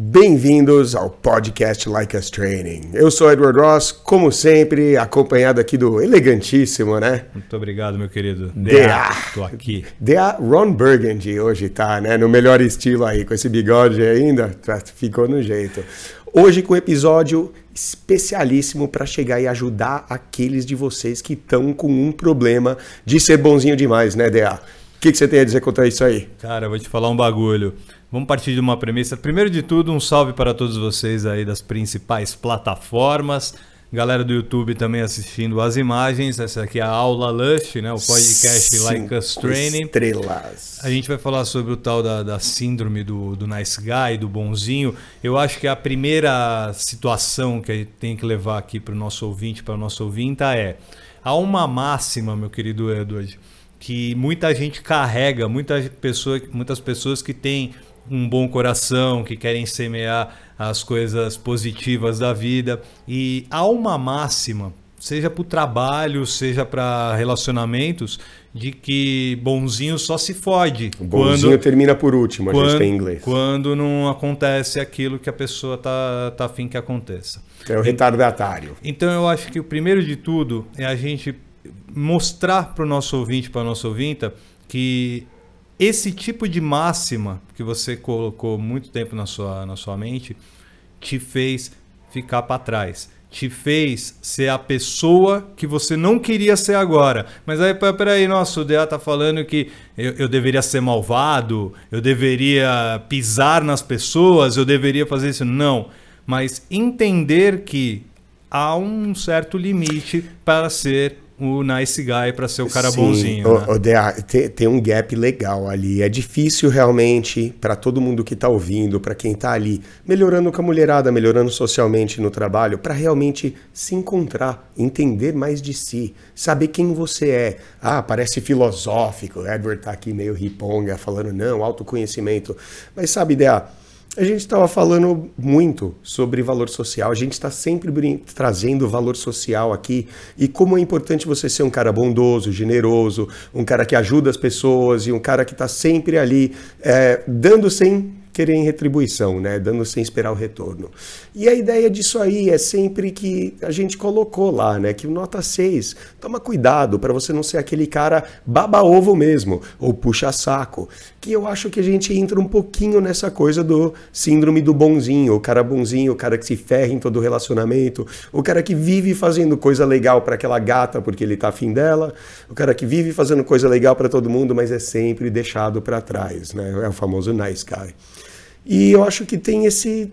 Bem-vindos ao podcast Like Us Training. Eu sou Edward Ross, como sempre, acompanhado aqui do elegantíssimo, né? Muito obrigado, meu querido. D.A. Tô aqui. D.A. Ron Burgundy hoje tá, né? No melhor estilo aí, com esse bigode ainda, tá, ficou no jeito. Hoje com um episódio especialíssimo para chegar e ajudar aqueles de vocês que estão com um problema de ser bonzinho demais, né, D.A.? O que, que você tem a dizer contra isso aí? Cara, eu vou te falar um bagulho. Vamos partir de uma premissa. Primeiro de tudo, um salve para todos vocês aí das principais plataformas. Galera do YouTube também assistindo as imagens. Essa aqui é a aula Lush, né? O podcast Cinco Like Us Training. Estrelas. A gente vai falar sobre o tal da, da síndrome do, do nice guy, do bonzinho. Eu acho que a primeira situação que a gente tem que levar aqui para o nosso ouvinte, para o nosso ouvinte, é há uma máxima, meu querido Edward, que muita gente carrega, muita pessoa, muitas pessoas que têm um bom coração, que querem semear as coisas positivas da vida. E há uma máxima, seja para o trabalho, seja para relacionamentos, de que bonzinho só se fode. O bonzinho quando, termina por último, a quando, gente tem inglês. Quando não acontece aquilo que a pessoa tá, tá afim que aconteça. É o retardatário. Então eu acho que o primeiro de tudo é a gente mostrar para o nosso ouvinte, para a nossa ouvinta, que esse tipo de máxima que você colocou muito tempo na sua, na sua mente te fez ficar para trás. Te fez ser a pessoa que você não queria ser agora. Mas aí, peraí, nossa, o DA tá falando que eu, eu deveria ser malvado, eu deveria pisar nas pessoas, eu deveria fazer isso. Não. Mas entender que há um certo limite para ser o nice guy para ser o cara Sim, bonzinho. O, né? o tem, tem, um gap legal ali. É difícil realmente para todo mundo que está ouvindo, para quem está ali melhorando com a mulherada, melhorando socialmente no trabalho, para realmente se encontrar, entender mais de si, saber quem você é. Ah, parece filosófico. O Edward tá aqui meio riponga falando não, autoconhecimento. Mas sabe, DA, a gente estava falando muito sobre valor social, a gente está sempre trazendo valor social aqui e como é importante você ser um cara bondoso, generoso, um cara que ajuda as pessoas e um cara que está sempre ali é, dando sem querer em retribuição, né? dando sem esperar o retorno. E a ideia disso aí é sempre que a gente colocou lá, né? que o nota 6, toma cuidado para você não ser aquele cara baba-ovo mesmo, ou puxa-saco, que eu acho que a gente entra um pouquinho nessa coisa do síndrome do bonzinho, o cara bonzinho, o cara que se ferra em todo relacionamento, o cara que vive fazendo coisa legal para aquela gata porque ele tá afim dela, o cara que vive fazendo coisa legal para todo mundo, mas é sempre deixado para trás, né? É o famoso nice guy. E eu acho que tem esse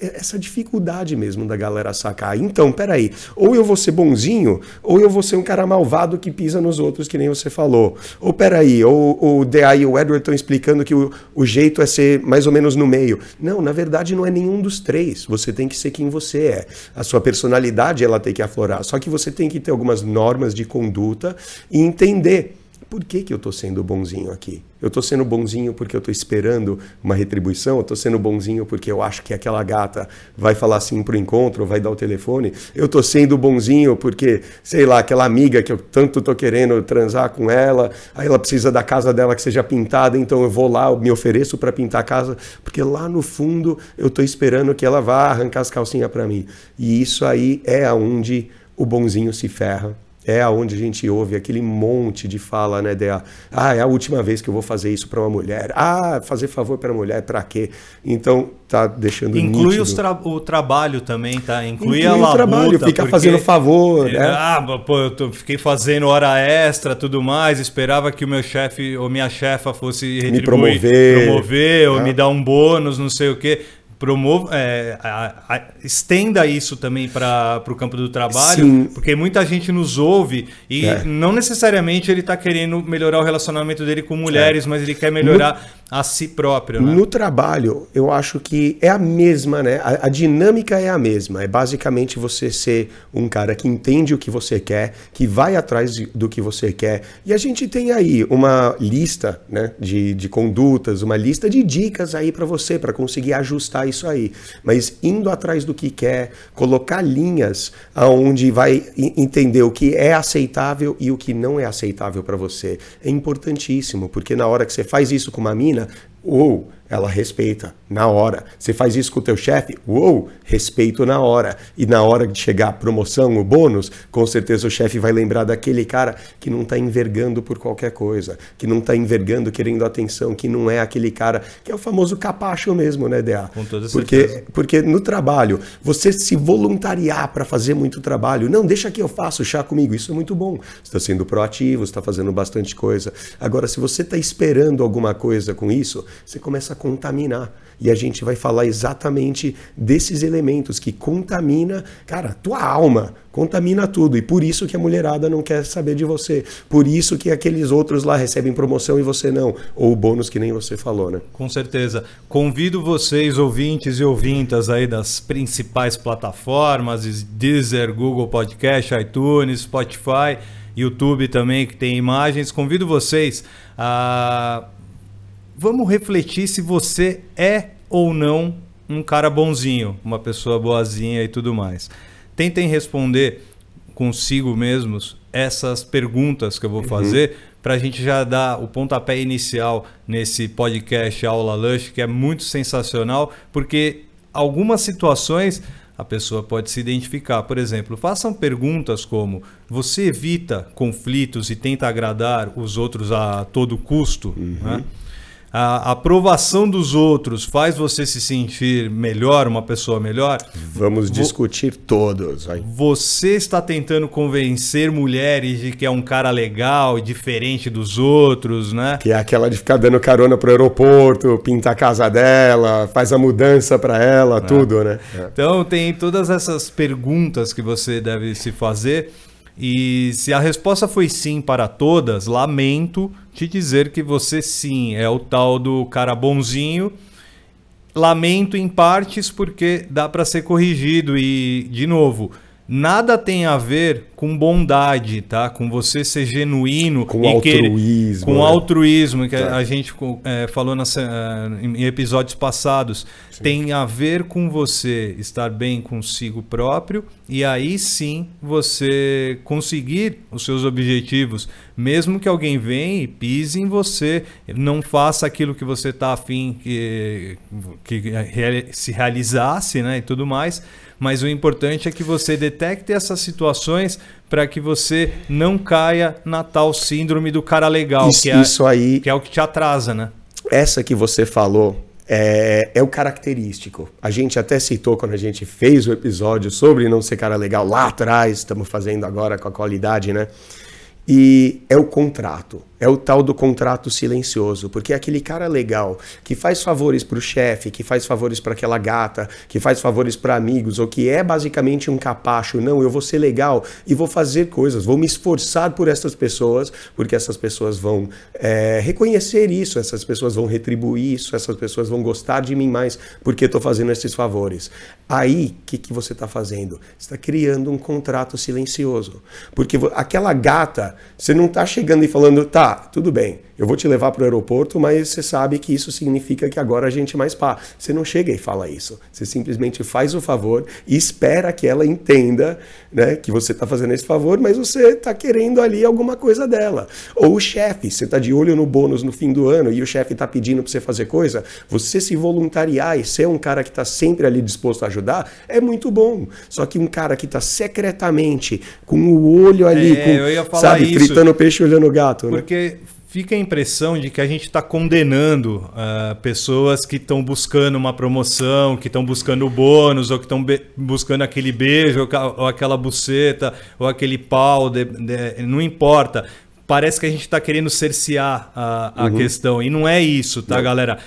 essa dificuldade mesmo da galera sacar. Então, peraí, ou eu vou ser bonzinho, ou eu vou ser um cara malvado que pisa nos outros, que nem você falou. Ou peraí, ou o DA e o Edward estão explicando que o, o jeito é ser mais ou menos no meio. Não, na verdade não é nenhum dos três. Você tem que ser quem você é. A sua personalidade ela tem que aflorar. Só que você tem que ter algumas normas de conduta e entender por que, que eu estou sendo bonzinho aqui? Eu estou sendo bonzinho porque eu estou esperando uma retribuição? Eu estou sendo bonzinho porque eu acho que aquela gata vai falar sim para o encontro, vai dar o telefone? Eu estou sendo bonzinho porque, sei lá, aquela amiga que eu tanto estou querendo transar com ela, aí ela precisa da casa dela que seja pintada, então eu vou lá, eu me ofereço para pintar a casa, porque lá no fundo eu estou esperando que ela vá arrancar as calcinhas para mim. E isso aí é aonde o bonzinho se ferra é onde a gente ouve aquele monte de fala, né, de, ah, é a última vez que eu vou fazer isso para uma mulher. Ah, fazer favor para mulher para quê? Então, tá deixando Inclui tra o trabalho também, tá? Inclui, Inclui a labuta, o trabalho, ficar porque... fazendo favor, né? Ah, pô, eu tô, fiquei fazendo hora extra, tudo mais, esperava que o meu chefe ou minha chefa fosse me promover, promover ou né? me dar um bônus, não sei o quê promova, é, a, a, estenda isso também para o campo do trabalho, Sim. porque muita gente nos ouve e é. não necessariamente ele está querendo melhorar o relacionamento dele com mulheres, é. mas ele quer melhorar no, a si próprio. Né? No trabalho, eu acho que é a mesma, né? A, a dinâmica é a mesma. É basicamente você ser um cara que entende o que você quer, que vai atrás do que você quer. E a gente tem aí uma lista né, de, de condutas, uma lista de dicas aí para você, para conseguir ajustar isso isso aí. Mas indo atrás do que quer, colocar linhas aonde vai entender o que é aceitável e o que não é aceitável para você. É importantíssimo, porque na hora que você faz isso com uma mina, ou oh, ela respeita na hora. Você faz isso com o teu chefe? Uou, respeito na hora. E na hora de chegar a promoção, o bônus, com certeza o chefe vai lembrar daquele cara que não está envergando por qualquer coisa, que não está envergando querendo atenção, que não é aquele cara que é o famoso capacho mesmo, né, DA? Com toda porque, certeza. Porque no trabalho, você se voluntariar para fazer muito trabalho, não, deixa que eu faço chá comigo, isso é muito bom. Você está sendo proativo, está fazendo bastante coisa. Agora, se você está esperando alguma coisa com isso, você começa a possa contaminar. E a gente vai falar exatamente desses elementos que contamina, cara, tua alma, contamina tudo. E por isso que a mulherada não quer saber de você. Por isso que aqueles outros lá recebem promoção e você não. Ou bônus que nem você falou, né? Com certeza. Convido vocês, ouvintes e ouvintas aí das principais plataformas, Deezer, Google Podcast, iTunes, Spotify, YouTube também, que tem imagens. Convido vocês a vamos refletir se você é ou não um cara bonzinho, uma pessoa boazinha e tudo mais. Tentem responder consigo mesmos essas perguntas que eu vou uhum. fazer para a gente já dar o pontapé inicial nesse podcast Aula Lush, que é muito sensacional, porque algumas situações a pessoa pode se identificar. Por exemplo, façam perguntas como: você evita conflitos e tenta agradar os outros a todo custo? Uhum. Né? a aprovação dos outros faz você se sentir melhor, uma pessoa melhor? Vamos discutir todos. Você está tentando convencer mulheres de que é um cara legal e diferente dos outros, né? Que é aquela de ficar dando carona pro aeroporto, pinta a casa dela, faz a mudança para ela, é. tudo, né? É. Então tem todas essas perguntas que você deve se fazer. E se a resposta foi sim para todas, lamento te dizer que você sim é o tal do cara bonzinho. Lamento em partes porque dá para ser corrigido e de novo, nada tem a ver com bondade, tá? Com você ser genuíno. Com altruísmo. com né? altruísmo, que tá. a gente é, falou nas, é, em episódios passados. Sim. Tem a ver com você estar bem consigo próprio e aí sim você conseguir os seus objetivos mesmo que alguém venha e pise em você, não faça aquilo que você está afim que, que se realizasse né, e tudo mais, mas o importante é que você detecte essas situações para que você não caia na tal síndrome do cara legal, isso, que, é, isso aí, que é o que te atrasa, né? Essa que você falou é, é, o característico. A gente até citou quando a gente fez o episódio sobre não ser cara legal lá atrás, estamos fazendo agora com a qualidade, né? E é o contrato, é o tal do contrato silencioso, porque é aquele cara legal que faz favores para o chefe, que faz favores para aquela gata, que faz favores para amigos, ou que é basicamente um capacho, não, eu vou ser legal e vou fazer coisas, vou me esforçar por essas pessoas, porque essas pessoas vão é, reconhecer isso, essas pessoas vão retribuir isso, essas pessoas vão gostar de mim mais porque estou fazendo esses favores. Aí, o que, que você está fazendo? Está criando um contrato silencioso, porque aquela gata você não está chegando e falando, tá, tudo bem, eu vou te levar para o aeroporto, mas você sabe que isso significa que agora a gente é mais pá. Você não chega e fala isso. Você simplesmente faz o favor e espera que ela entenda né, que você está fazendo esse favor, mas você está querendo ali alguma coisa dela. Ou o chefe, você está de olho no bônus no fim do ano e o chefe está pedindo para você fazer coisa, você se voluntariar e ser um cara que está sempre ali disposto a ajudar é muito bom. Só que um cara que está secretamente com o olho ali, é, com, sabe, isso. fritando o peixe olhando o gato. Né? Porque né? fica a impressão de que a gente está condenando uh, pessoas que estão buscando uma promoção, que estão buscando bônus, ou que estão buscando aquele beijo, ou, ou, aquela buceta, ou aquele pau, de, de, não importa. Parece que a gente está querendo cercear a, a uhum. questão. E não é isso, tá, não. galera?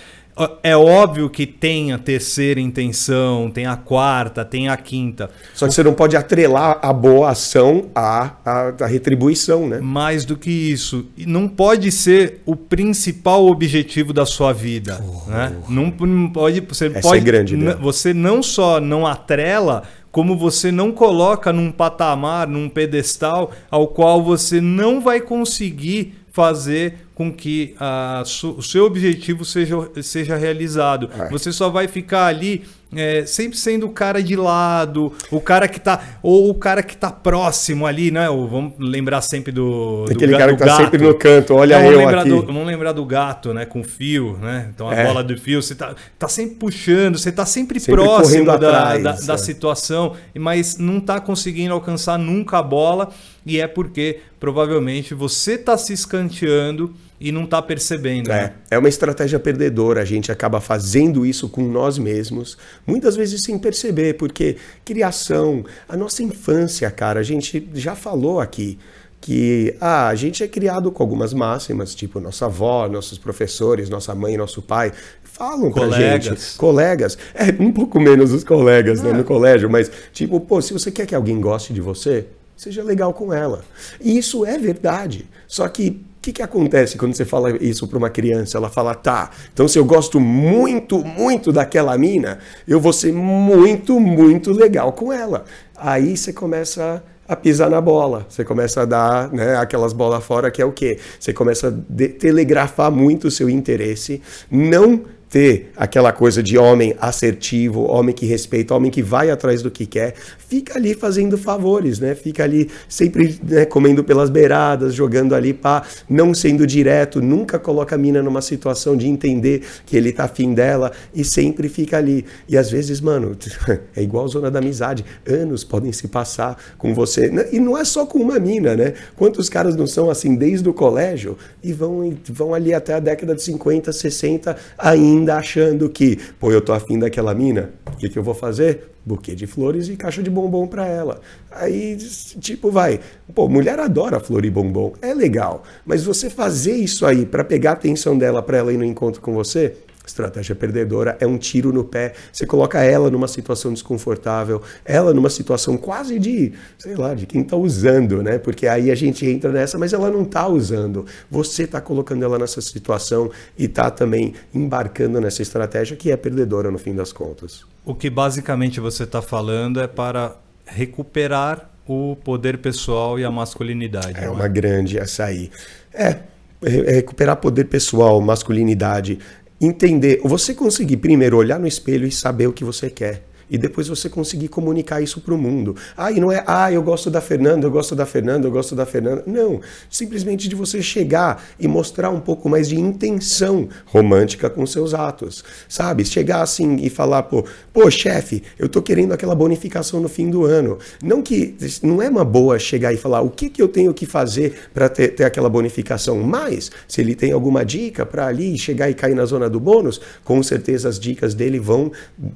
É óbvio que tem a terceira intenção, tem a quarta, tem a quinta. Só que você não pode atrelar a boa ação à, à, à retribuição, né? Mais do que isso. Não pode ser o principal objetivo da sua vida. Oh. Né? Não, não pode. Você Essa é pode, é grande, né? Você não só não atrela, como você não coloca num patamar, num pedestal ao qual você não vai conseguir fazer com que a, ah, o seu objetivo seja, seja realizado. É. Você só vai ficar ali é, sempre sendo o cara de lado, o cara que tá. Ou o cara que tá próximo ali, né? Ou vamos lembrar sempre do. do cara do que tá gato. sempre no canto, olha então, eu vamos aqui. Do, vamos lembrar do gato, né? Com fio, né? Então a é. bola do fio, você tá, tá sempre puxando, você tá sempre, sempre próximo da, atrás, da, é. da, situação, mas não tá conseguindo alcançar nunca a bola. E é porque provavelmente você tá se escanteando e não está percebendo. É, né? é uma estratégia perdedora, a gente acaba fazendo isso com nós mesmos, muitas vezes sem perceber, porque criação, a nossa infância, cara, a gente já falou aqui que ah, a gente é criado com algumas máximas, tipo nossa avó, nossos professores, nossa mãe, nosso pai, falam colegas. pra gente. Colegas. É, um pouco menos os colegas né, é. no colégio, mas tipo, pô, se você quer que alguém goste de você, seja legal com ela. E isso é verdade. Só que que, que acontece quando você fala isso para uma criança? Ela fala, tá, então se eu gosto muito, muito daquela mina, eu vou ser muito, muito legal com ela. Aí você começa a pisar na bola, você começa a dar né, aquelas bolas fora que é o quê? Você começa a telegrafar muito o seu interesse, não ter aquela coisa de homem assertivo, homem que respeita, homem que vai atrás do que quer, fica ali fazendo favores, né? Fica ali sempre né, comendo pelas beiradas, jogando ali pá, não sendo direto, nunca coloca a mina numa situação de entender que ele tá afim dela e sempre fica ali. E às vezes, mano, é igual zona da amizade, anos podem se passar com você, né? e não é só com uma mina, né? Quantos caras não são assim desde o colégio e vão, vão ali até a década de 50, 60 ainda ainda achando que, pô, eu tô afim daquela mina, o que, que eu vou fazer? Buquê de flores e caixa de bombom para ela. Aí, tipo, vai. Pô, mulher adora flor e bombom, é legal. Mas você fazer isso aí para pegar a atenção dela, para ela ir no encontro com você, Estratégia perdedora é um tiro no pé. Você coloca ela numa situação desconfortável, ela numa situação quase de, sei lá, de quem está usando, né? Porque aí a gente entra nessa, mas ela não está usando. Você está colocando ela nessa situação e está também embarcando nessa estratégia que é perdedora no fim das contas. O que basicamente você está falando é para recuperar o poder pessoal e a masculinidade. É uma é? grande açaí. É, recuperar poder pessoal, masculinidade, entender, você conseguir primeiro olhar no espelho e saber o que você quer e depois você conseguir comunicar isso para o mundo. Ah, e não é, ah, eu gosto da Fernanda, eu gosto da Fernanda, eu gosto da Fernanda. Não, simplesmente de você chegar e mostrar um pouco mais de intenção romântica com seus atos, sabe? Chegar assim e falar, pô, pô, chefe, eu tô querendo aquela bonificação no fim do ano. Não que não é uma boa chegar e falar o que, que eu tenho que fazer para ter, ter aquela bonificação, mas se ele tem alguma dica para ali chegar e cair na zona do bônus, com certeza as dicas dele vão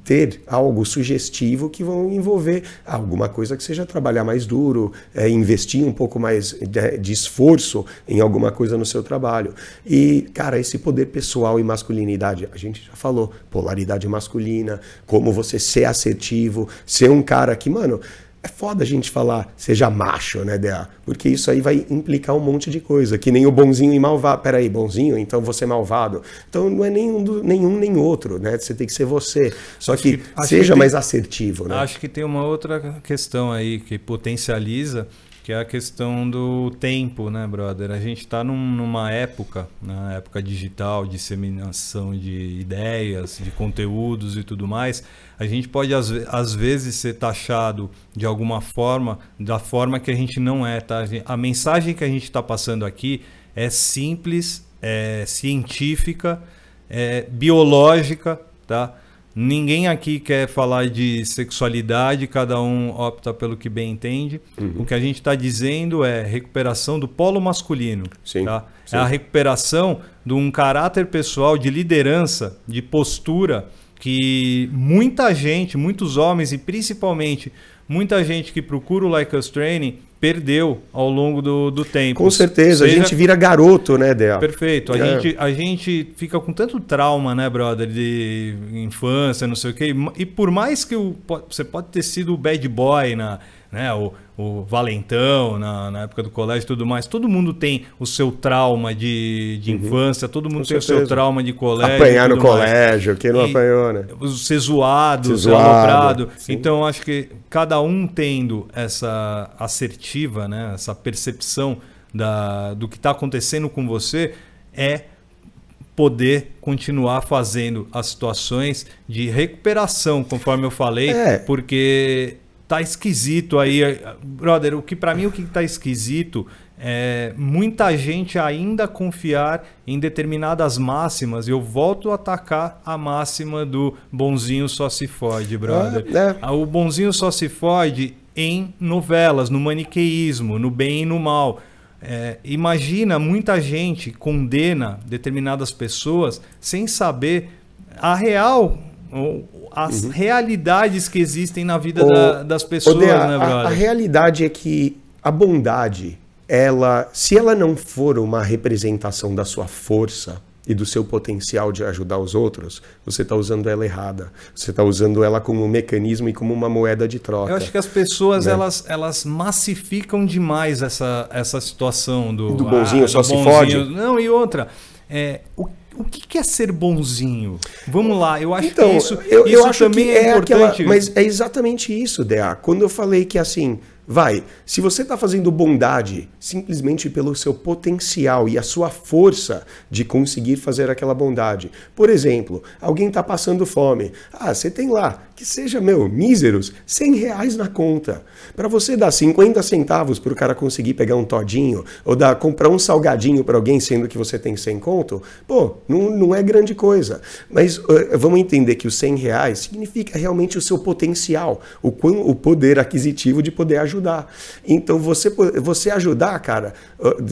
ter algo sugerido sugestivo que vão envolver alguma coisa que seja trabalhar mais duro, é, investir um pouco mais de, de esforço em alguma coisa no seu trabalho. E, cara, esse poder pessoal e masculinidade, a gente já falou, polaridade masculina, como você ser assertivo, ser um cara que, mano, é foda a gente falar seja macho, né, DA? Porque isso aí vai implicar um monte de coisa, que nem o bonzinho e malvado. Peraí, bonzinho, então você é malvado. Então não é nenhum, do, nenhum nem outro, né? Você tem que ser você. Só que, que seja que tem, mais assertivo, né? Acho que tem uma outra questão aí que potencializa que é a questão do tempo, né, brother? A gente está num, numa época, né, época digital, disseminação de ideias, de conteúdos e tudo mais. A gente pode, às, às vezes, ser taxado de alguma forma, da forma que a gente não é, tá? A mensagem que a gente está passando aqui é simples, é científica, é biológica, tá? Ninguém aqui quer falar de sexualidade, cada um opta pelo que bem entende. Uhum. O que a gente está dizendo é recuperação do polo masculino. Sim, tá? sim. É a recuperação de um caráter pessoal, de liderança, de postura, que muita gente, muitos homens e principalmente muita gente que procura o Like Us Training perdeu ao longo do, do tempo. Com certeza, Seja... a gente vira garoto, né, dela Perfeito. A, é. gente, a gente fica com tanto trauma, né, brother, de infância, não sei o quê. E por mais que o, você pode ter sido o bad boy, na, né, o, o Valentão, na, na, época do colégio e tudo mais, todo mundo tem o seu trauma de, de uhum. infância, todo mundo Com tem certeza. o seu trauma de colégio. Apanhar no mais. colégio, quem não e apanhou, né? Ser zoado, ser, zoado. Então, acho que cada um tendo essa assertiva, né, essa percepção da, do que está acontecendo com você é poder continuar fazendo as situações de recuperação, conforme eu falei, é. porque tá esquisito aí. Eh, brother, o que para mim o que tá esquisito é muita gente ainda confiar em determinadas máximas. Eu volto a atacar a máxima do bonzinho só se fode, brother. Ah, é. O bonzinho só se fode em novelas, no maniqueísmo, no bem e no mal. É, imagina, muita gente condena determinadas pessoas sem saber a real as uhum. realidades que existem na vida o, da, das pessoas, Dea, né, A, a realidade é que a bondade, ela, se ela não for uma representação da sua força e do seu potencial de ajudar os outros, você está usando ela errada. Você está usando ela como um mecanismo e como uma moeda de troca. Eu acho que as pessoas né? elas, elas massificam demais essa, essa situação do do bonzinho ah, só do se bonzinho. fode. Não e outra, é, o o que, é ser bonzinho? Vamos lá, eu acho então, que isso, eu, isso eu acho também que é, é importante. Aquela, mas é exatamente isso, Dea. Quando eu falei que assim, Vai, se você está fazendo bondade simplesmente pelo seu potencial e a sua força de conseguir fazer aquela bondade. Por exemplo, alguém está passando fome. Ah, você tem lá, que seja, meu, míseros, 100 reais na conta. Para você dar 50 centavos para o cara conseguir pegar um todinho ou dar, comprar um salgadinho para alguém sendo que você tem 100 conto, pô, não, não é grande coisa. Mas uh, vamos entender que os 100 reais significa realmente o seu potencial, o, quão, o poder aquisitivo de poder ajudar ajudar. Então você, você ajudar, cara,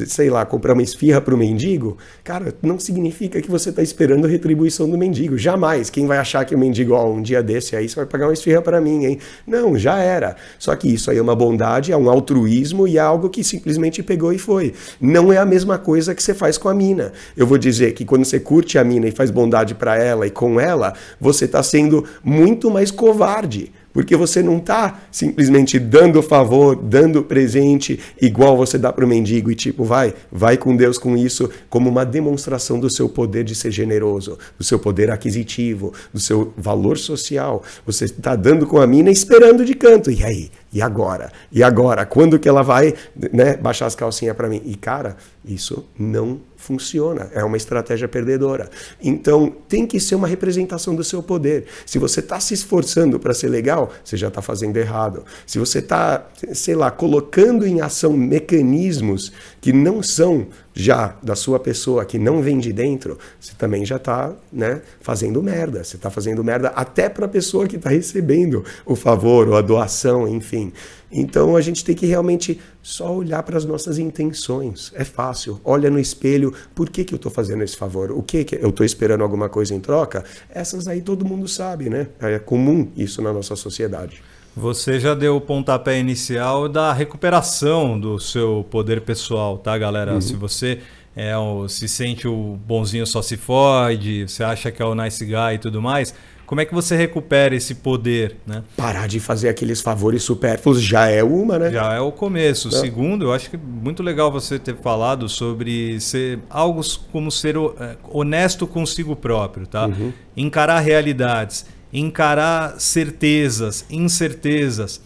sei lá, comprar uma esfirra para o mendigo, cara, não significa que você está esperando a retribuição do mendigo. Jamais. Quem vai achar que o mendigo, ó, um dia desse aí você vai pagar uma esfirra para mim, hein? Não, já era. Só que isso aí é uma bondade, é um altruísmo e é algo que simplesmente pegou e foi. Não é a mesma coisa que você faz com a mina. Eu vou dizer que quando você curte a mina e faz bondade para ela e com ela, você está sendo muito mais covarde. Porque você não está simplesmente dando favor, dando presente, igual você dá para o mendigo e tipo, vai, vai com Deus com isso, como uma demonstração do seu poder de ser generoso, do seu poder aquisitivo, do seu valor social. Você está dando com a mina esperando de canto. E aí? E agora? E agora? Quando que ela vai né, baixar as calcinhas para mim? E cara, isso não funciona, é uma estratégia perdedora. Então, tem que ser uma representação do seu poder. Se você está se esforçando para ser legal, você já está fazendo errado. Se você está, sei lá, colocando em ação mecanismos que não são já da sua pessoa, que não vem de dentro, você também já está né, fazendo merda. Você está fazendo merda até para a pessoa que está recebendo o favor ou a doação, enfim. Então a gente tem que realmente só olhar para as nossas intenções. É fácil. Olha no espelho, por que, que eu estou fazendo esse favor? O que, que eu estou esperando alguma coisa em troca? Essas aí todo mundo sabe, né? É comum isso na nossa sociedade. Você já deu o pontapé inicial da recuperação do seu poder pessoal, tá, galera? Uhum. Se você é, se sente o bonzinho só se fode, você acha que é o nice guy e tudo mais, como é que você recupera esse poder? Né? Parar de fazer aqueles favores supérfluos já é uma, né? Já é o começo. Não. Segundo, eu acho que é muito legal você ter falado sobre ser algo como ser eh, honesto consigo próprio, tá? Uhum. Encarar realidades, encarar certezas, incertezas,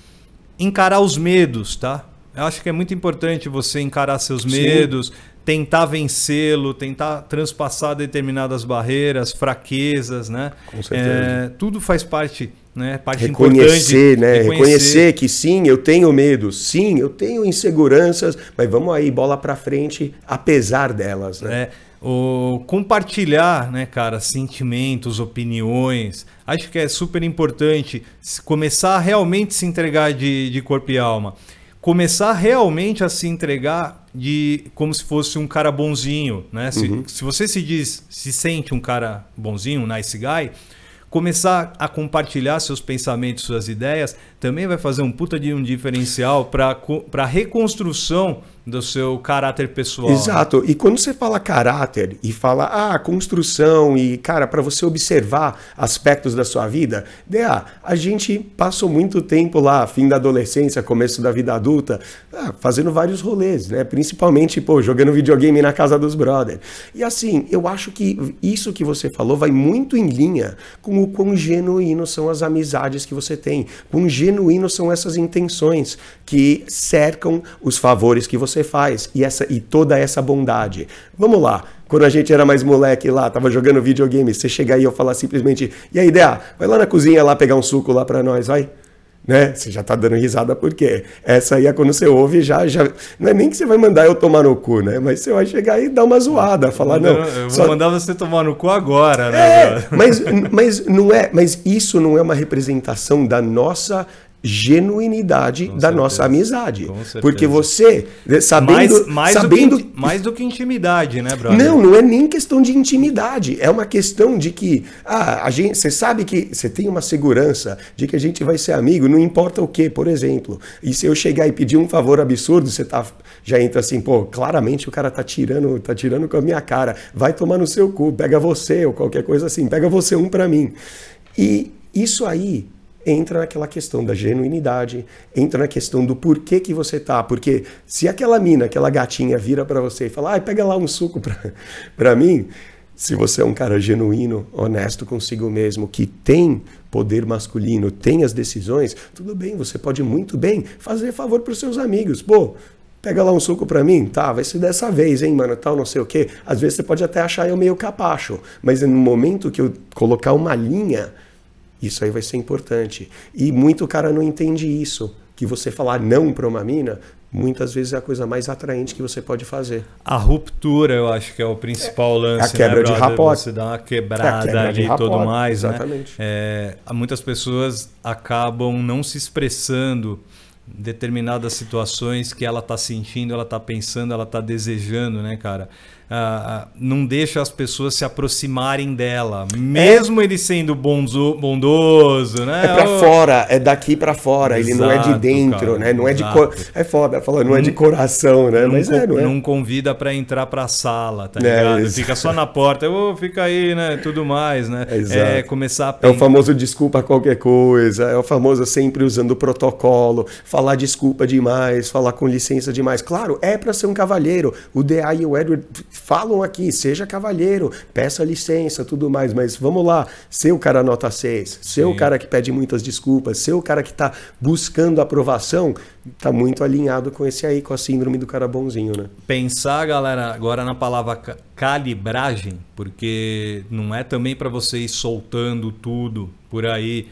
encarar os medos, tá? Eu acho que é muito importante você encarar seus medos. Sim tentar vencê-lo, tentar transpassar determinadas barreiras, fraquezas, né? Com certeza. É, tudo faz parte, né? Parte reconhecer, importante, né? Reconhecer. que sim, eu tenho medo, sim, eu tenho inseguranças, mas vamos aí, bola para frente, apesar delas, né? É, o compartilhar, né, cara, sentimentos, opiniões, acho que é super importante começar a realmente se entregar de, de corpo e alma começar realmente a se entregar de como se fosse um cara bonzinho, né? Se, uhum. se você se diz, se sente um cara bonzinho, um nice guy, começar a compartilhar seus pensamentos, suas ideias, também vai fazer um puta de um diferencial para a reconstrução do seu caráter pessoal. Exato. E quando você fala caráter e fala ah, construção e cara, para você observar aspectos da sua vida, DA, né, ah, a gente passou muito tempo lá, fim da adolescência, começo da vida adulta, ah, fazendo vários rolês, né? Principalmente, pô, jogando videogame na casa dos brothers. E assim, eu acho que isso que você falou vai muito em linha com o quão genuíno são as amizades que você tem, quão genuíno são essas intenções que cercam os favores que você você faz e, essa, e toda essa bondade. Vamos lá, quando a gente era mais moleque lá, tava jogando videogame, você chegar e eu falar simplesmente, e aí, ideia? vai lá na cozinha lá pegar um suco lá para nós, vai né? Você já tá dando risada porque essa aí é quando você ouve já já não é nem que você vai mandar eu tomar no cu, né? Mas você vai chegar e dar uma zoada, falar não, só... vou mandar você tomar no cu agora, né? É, mas mas não é, mas isso não é uma representação da nossa genuinidade Com da certeza. nossa amizade. Porque você, né, sabendo. Mais, mais sabendo... Do que, mais do que intimidade, né, brother? Não, não é nem questão de intimidade. É uma questão de que ah, a gente, você sabe que você tem uma segurança de que a gente vai ser amigo, não importa o que, por exemplo. E se eu chegar e pedir um favor absurdo, você tá, já entra assim, pô, claramente o cara tá tirando, tá tirando com a minha cara. Vai tomar no seu cu, pega você ou qualquer coisa assim, pega você um para mim. E isso aí entra naquela questão da genuinidade, entra na questão do porquê que você tá. Porque se aquela mina, aquela gatinha vira para você e fala, ai, pega lá um suco para mim, se você é um cara genuíno, honesto consigo mesmo, que tem poder masculino, tem as decisões, tudo bem, você pode muito bem fazer favor para seus amigos. Pô, pega lá um suco para mim, tá, vai ser dessa vez, hein, mano, tal, não sei o quê. Às vezes você pode até achar eu meio capacho, mas no momento que eu colocar uma linha isso aí vai ser importante. E muito cara não entende isso. Que você falar não para uma mina, muitas vezes é a coisa mais atraente que você pode fazer. A ruptura, eu acho que é o principal é lance. a né, quebra né, de rapport. Você dá uma é quebrada é ali e tudo mais. Né? Exatamente. Né? É, muitas pessoas acabam não se expressando em determinadas situações que ela está sentindo, ela está pensando, ela está desejando, né, cara? uh, não deixa as pessoas se aproximarem dela, mesmo é. ele sendo bonzo, bondoso, né? É pra oh. fora, é daqui para fora, Exato, ele não é de dentro, cara. né? Não é Exato. de é foda, fala, não, não, é de coração, né? Mas é, não é. Não convida para entrar para sala, tá é, ligado? Isso. Fica só na porta, oh, fica aí, né? Tudo mais, né? É exato. É começar a... É o famoso desculpa qualquer coisa, é o famoso sempre usando o protocolo, falar desculpa demais, falar com licença demais. Claro, é para ser um cavalheiro. O DA e o Edward falam aqui, seja cavalheiro, peça licença, tudo mais, mas vamos lá, ser o cara nota 6, ser Sim. o cara que pede muitas desculpas, ser o cara que está buscando aprovação, está muito alinhado com esse aí, com a síndrome do cara bonzinho, né? Pensar, galera, agora na palavra calibragem, porque não é também para você ir soltando tudo por aí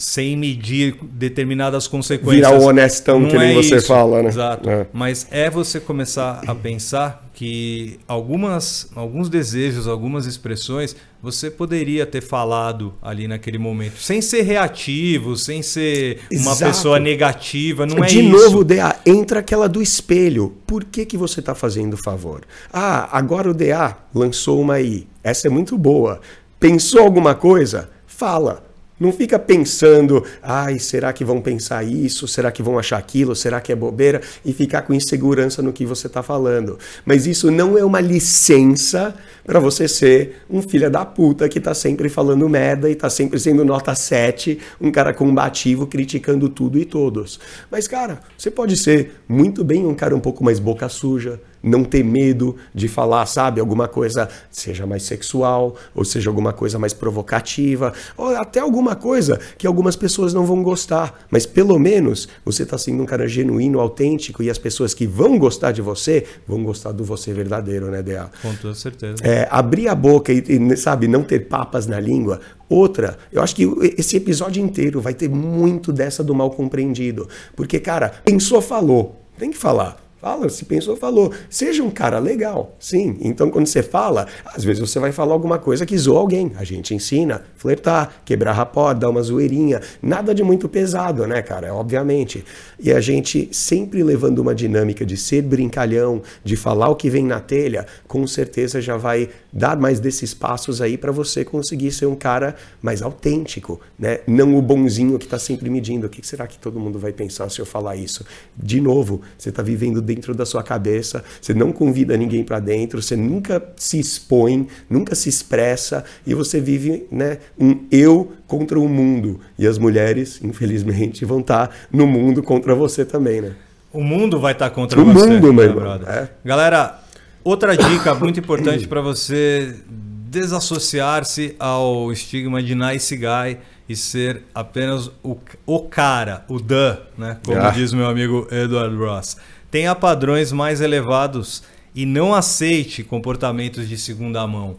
sem medir determinadas consequências. Virar o honestão Não que nem é você isso. fala, né? Exato. É. Mas é você começar a pensar que algumas, alguns desejos, algumas expressões, você poderia ter falado ali naquele momento, sem ser reativo, sem ser uma Exato. pessoa negativa, não é De novo, DA, entra aquela do espelho. Por que, que você está fazendo favor? Ah, agora o DA lançou uma I. Essa é muito boa. Pensou alguma coisa? Fala não fica pensando, ai, será que vão pensar isso? Será que vão achar aquilo? Será que é bobeira? E ficar com insegurança no que você está falando. Mas isso não é uma licença para você ser um filho da puta que está sempre falando merda e está sempre sendo nota 7, um cara combativo criticando tudo e todos. Mas, cara, você pode ser muito bem um cara um pouco mais boca suja, não ter medo de falar, sabe, alguma coisa, seja mais sexual, ou seja alguma coisa mais provocativa, ou até alguma coisa que algumas pessoas não vão gostar, mas pelo menos você está sendo um cara genuíno, autêntico e as pessoas que vão gostar de você vão gostar do você verdadeiro, né, Dea? Com toda certeza. É, abrir a boca e, e, né, sabe, não ter papas na língua. Outra, eu acho que esse episódio inteiro vai ter muito dessa do mal compreendido, porque, cara, pensou, falou, tem que falar. Fala, se pensou, falou. Seja um cara legal, sim. Então, quando você fala, às vezes você vai falar alguma coisa que zoa alguém. A gente ensina, flertar, quebrar rapó, dar uma zoeirinha. Nada de muito pesado, né, cara? É, obviamente. E a gente sempre levando uma dinâmica de ser brincalhão, de falar o que vem na telha, com certeza já vai dar mais desses passos aí para você conseguir ser um cara mais autêntico, né? Não o bonzinho que tá sempre medindo. O que será que todo mundo vai pensar se eu falar isso? De novo, você tá vivendo dentro da sua cabeça, você não convida ninguém para dentro, você nunca se expõe, nunca se expressa e você vive né, um eu contra o mundo. E as mulheres, infelizmente, vão estar tá no mundo contra você também, né? O mundo vai estar tá contra o você. O mundo, meu É. Galera, outra dica muito importante para você desassociar-se ao estigma de nice guy e ser apenas o, o cara, o dan, né? Como ah. diz meu amigo Edward Ross tenha padrões mais elevados e não aceite comportamentos de segunda mão.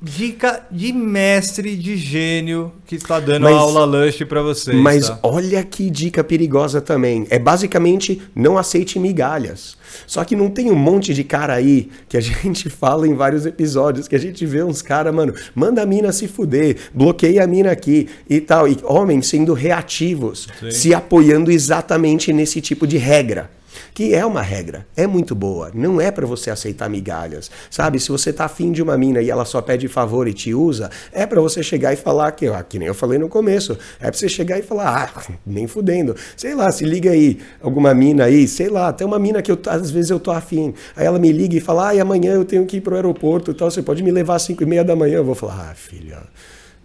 Dica de mestre de gênio que está dando mas, a aula lanche para vocês. Mas tá? olha que dica perigosa também. É basicamente não aceite migalhas. Só que não tem um monte de cara aí que a gente fala em vários episódios, que a gente vê uns cara, mano, manda a mina se fuder, bloqueia a mina aqui e tal. E homens sendo reativos, Sim. se apoiando exatamente nesse tipo de regra que é uma regra, é muito boa. Não é para você aceitar migalhas, sabe? Se você tá afim de uma mina e ela só pede favor e te usa, é para você chegar e falar que, ah, que nem eu falei no começo, é para você chegar e falar, ah, nem fudendo. Sei lá, se liga aí, alguma mina aí, sei lá, tem uma mina que eu, às vezes eu tô afim, aí ela me liga e fala, ah, e amanhã eu tenho que ir pro aeroporto e tal, você pode me levar às 5 e meia da manhã? Eu vou falar, ah, filha...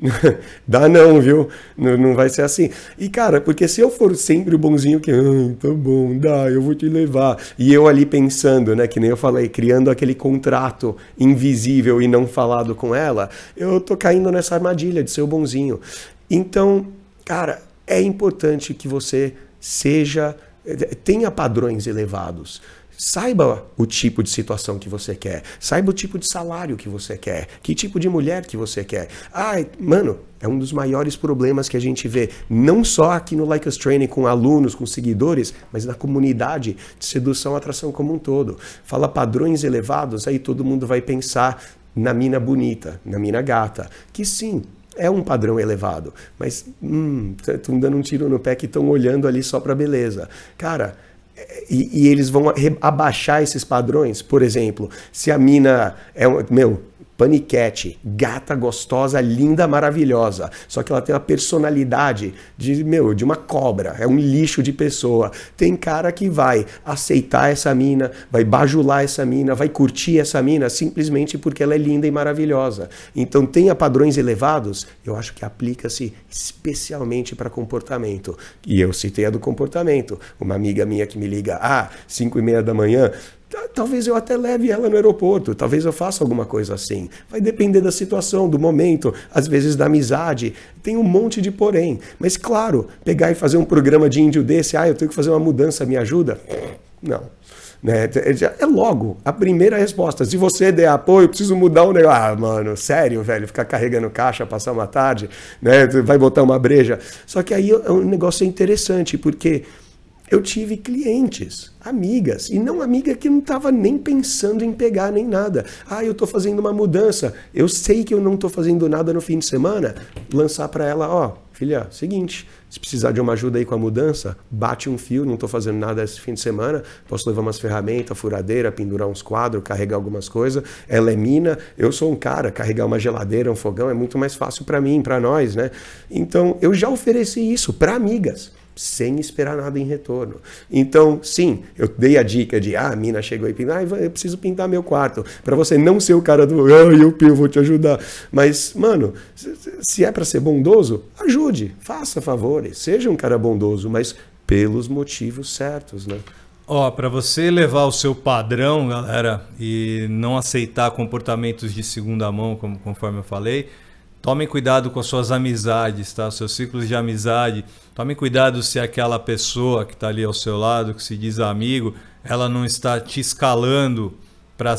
Dá não, viu? Não, não, vai ser assim. E cara, porque se eu for sempre o bonzinho que, ah, tá bom, dá, eu vou te levar. E eu ali pensando, né, que nem eu falei, criando aquele contrato invisível e não falado com ela, eu tô caindo nessa armadilha de ser o bonzinho. Então, cara, é importante que você seja eh, tenha padrões elevados. Saiba o tipo de situação que você quer, saiba o tipo de salário que você quer, que tipo de mulher que você quer. Ai, mano, é um dos maiores problemas que a gente vê, não só aqui no Like Us Training com alunos, com seguidores, mas na comunidade de sedução e atração como um todo. Fala padrões elevados, aí todo mundo vai pensar na mina bonita, na mina gata, que sim, é um padrão elevado, mas hum, estão dando um tiro no pé que estão olhando ali só para beleza. Cara, e, e, eles vão abaixar esses padrões. Por exemplo, se a mina é um, meu, Paniquete, gata gostosa, linda, maravilhosa. Só que ela tem uma personalidade de, meu, de uma cobra, é um lixo de pessoa. Tem cara que vai aceitar essa mina, vai bajular essa mina, vai curtir essa mina simplesmente porque ela é linda e maravilhosa. Então tenha padrões elevados, eu acho que aplica-se especialmente para comportamento. E eu citei a do comportamento. Uma amiga minha que me liga, ah, 5 e meia da manhã, Tá, talvez eu até leve ela no aeroporto, talvez eu faça alguma coisa assim. Vai depender da situação, do momento, às vezes da amizade. Tem um monte de porém. Mas claro, pegar e fazer um programa de índio desse, ah, eu tenho que fazer uma mudança, me ajuda? Não. Né? É, é logo a primeira resposta. Se você der apoio, preciso mudar o um negócio. Ah, mano, sério, velho, ficar carregando caixa, passar uma tarde, né? Vai botar uma breja. Só que aí o negócio é interessante, porque eu tive clientes, amigas, e não amiga que não estava nem pensando em pegar nem nada. Ah, eu estou fazendo uma mudança, eu sei que eu não estou fazendo nada no fim de semana. Lançar para ela, ó, filha, seguinte, se precisar de uma ajuda aí com a mudança, bate um fio, não estou fazendo nada esse fim de semana, posso levar umas ferramentas, furadeira, pendurar uns quadros, carregar algumas coisas. Ela é mina, eu sou um cara, carregar uma geladeira, um fogão é muito mais fácil para mim, para nós, né? Então, eu já ofereci isso para amigas sem esperar nada em retorno. Então, sim, eu dei a dica de, ah, a mina chegou e pintou, ah, eu preciso pintar meu quarto, para você não ser o cara do, ah, eu, eu vou te ajudar. Mas, mano, se é para ser bondoso, ajude, faça favores, seja um cara bondoso, mas pelos motivos certos, né? Ó, oh, para você levar o seu padrão, galera, e não aceitar comportamentos de segunda mão, como conforme eu falei, tomem cuidado com as suas amizades, tá? Os seus ciclos de amizade. Tome cuidado se aquela pessoa que está ali ao seu lado, que se diz amigo, ela não está te escalando para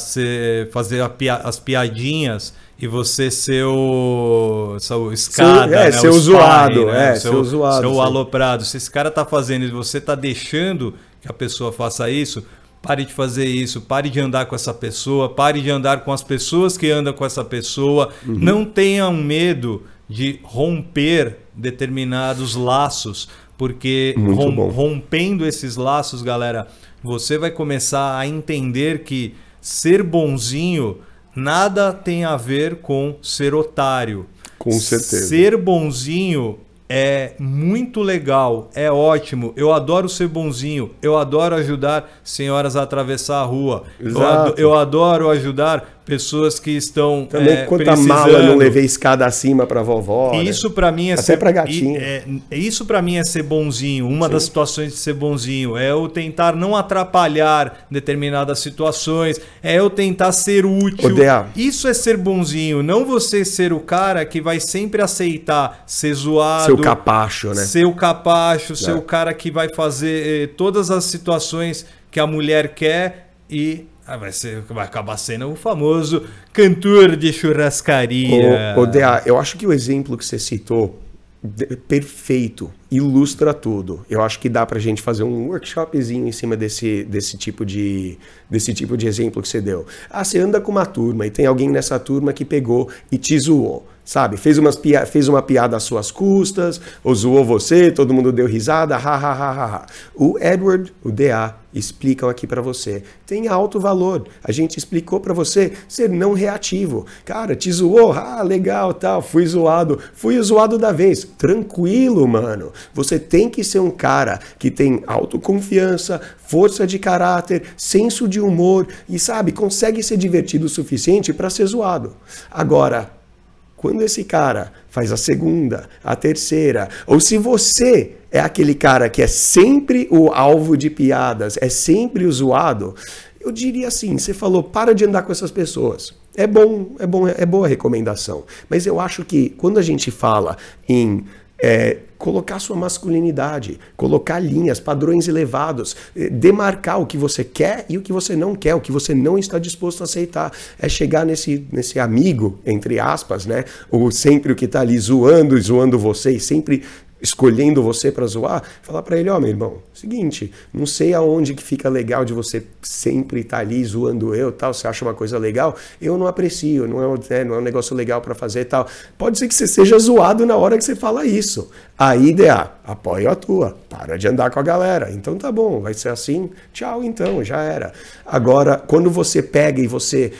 fazer as piadinhas e você ser o, seu escada, seu, é, né? o zoado, spy, né? é, seu, seu zoado, seu aloprado. Se esse cara está fazendo e você está deixando que a pessoa faça isso, pare de fazer isso, pare de andar com essa pessoa, pare de andar com as pessoas que andam com essa pessoa, uhum. não tenha um medo de romper determinados laços, porque rom, rompendo esses laços, galera, você vai começar a entender que ser bonzinho nada tem a ver com ser otário. Com certeza. Ser bonzinho é muito legal, é ótimo. Eu adoro ser bonzinho, eu adoro ajudar senhoras a atravessar a rua. Eu, eu adoro ajudar pessoas que estão também é, quanta precisando. mala eu não levei escada acima para vovó né? isso né? para mim é até ser... para gatinho é, isso para mim é ser bonzinho uma Sim. das situações de ser bonzinho é eu tentar não atrapalhar determinadas situações é eu tentar ser útil Odear. isso é ser bonzinho não você ser o cara que vai sempre aceitar ser zoado seu capacho né seu capacho é. seu cara que vai fazer eh, todas as situações que a mulher quer e ah, vai, ser, vai acabar sendo o famoso cantor de churrascaria. O, o DA, eu acho que o exemplo que você citou, é perfeito, ilustra tudo. Eu acho que dá pra gente fazer um workshopzinho em cima desse, desse, tipo de, desse tipo de exemplo que você deu. Ah, você anda com uma turma e tem alguém nessa turma que pegou e te zoou sabe? Fez, umas pia fez uma piada às suas custas, ou zoou você, todo mundo deu risada, ha, ha, ha, ha, O Edward, o DA, explicam aqui para você. Tem alto valor. A gente explicou para você ser não reativo. Cara, te zoou, ah, legal, tal, fui zoado, fui zoado da vez. Tranquilo, mano. Você tem que ser um cara que tem autoconfiança, força de caráter, senso de humor e sabe, consegue ser divertido o suficiente para ser zoado. Agora, quando esse cara faz a segunda, a terceira, ou se você é aquele cara que é sempre o alvo de piadas, é sempre o zoado, eu diria assim: você falou, para de andar com essas pessoas. É bom, é bom, é boa recomendação. Mas eu acho que quando a gente fala em é, colocar sua masculinidade, colocar linhas, padrões elevados, é, demarcar o que você quer e o que você não quer, o que você não está disposto a aceitar. É chegar nesse, nesse amigo, entre aspas, né? Ou sempre o que está ali zoando, zoando você e sempre escolhendo você para zoar, falar para ele, ó, oh, meu irmão, seguinte, não sei aonde que fica legal de você sempre estar tá ali zoando eu, tal, você acha uma coisa legal, eu não aprecio, não é, né, não é um negócio legal para fazer, tal. Pode ser que você seja zoado na hora que você fala isso. A ideia, é apoio a tua, para de andar com a galera. Então tá bom, vai ser assim, tchau então, já era. Agora, quando você pega e você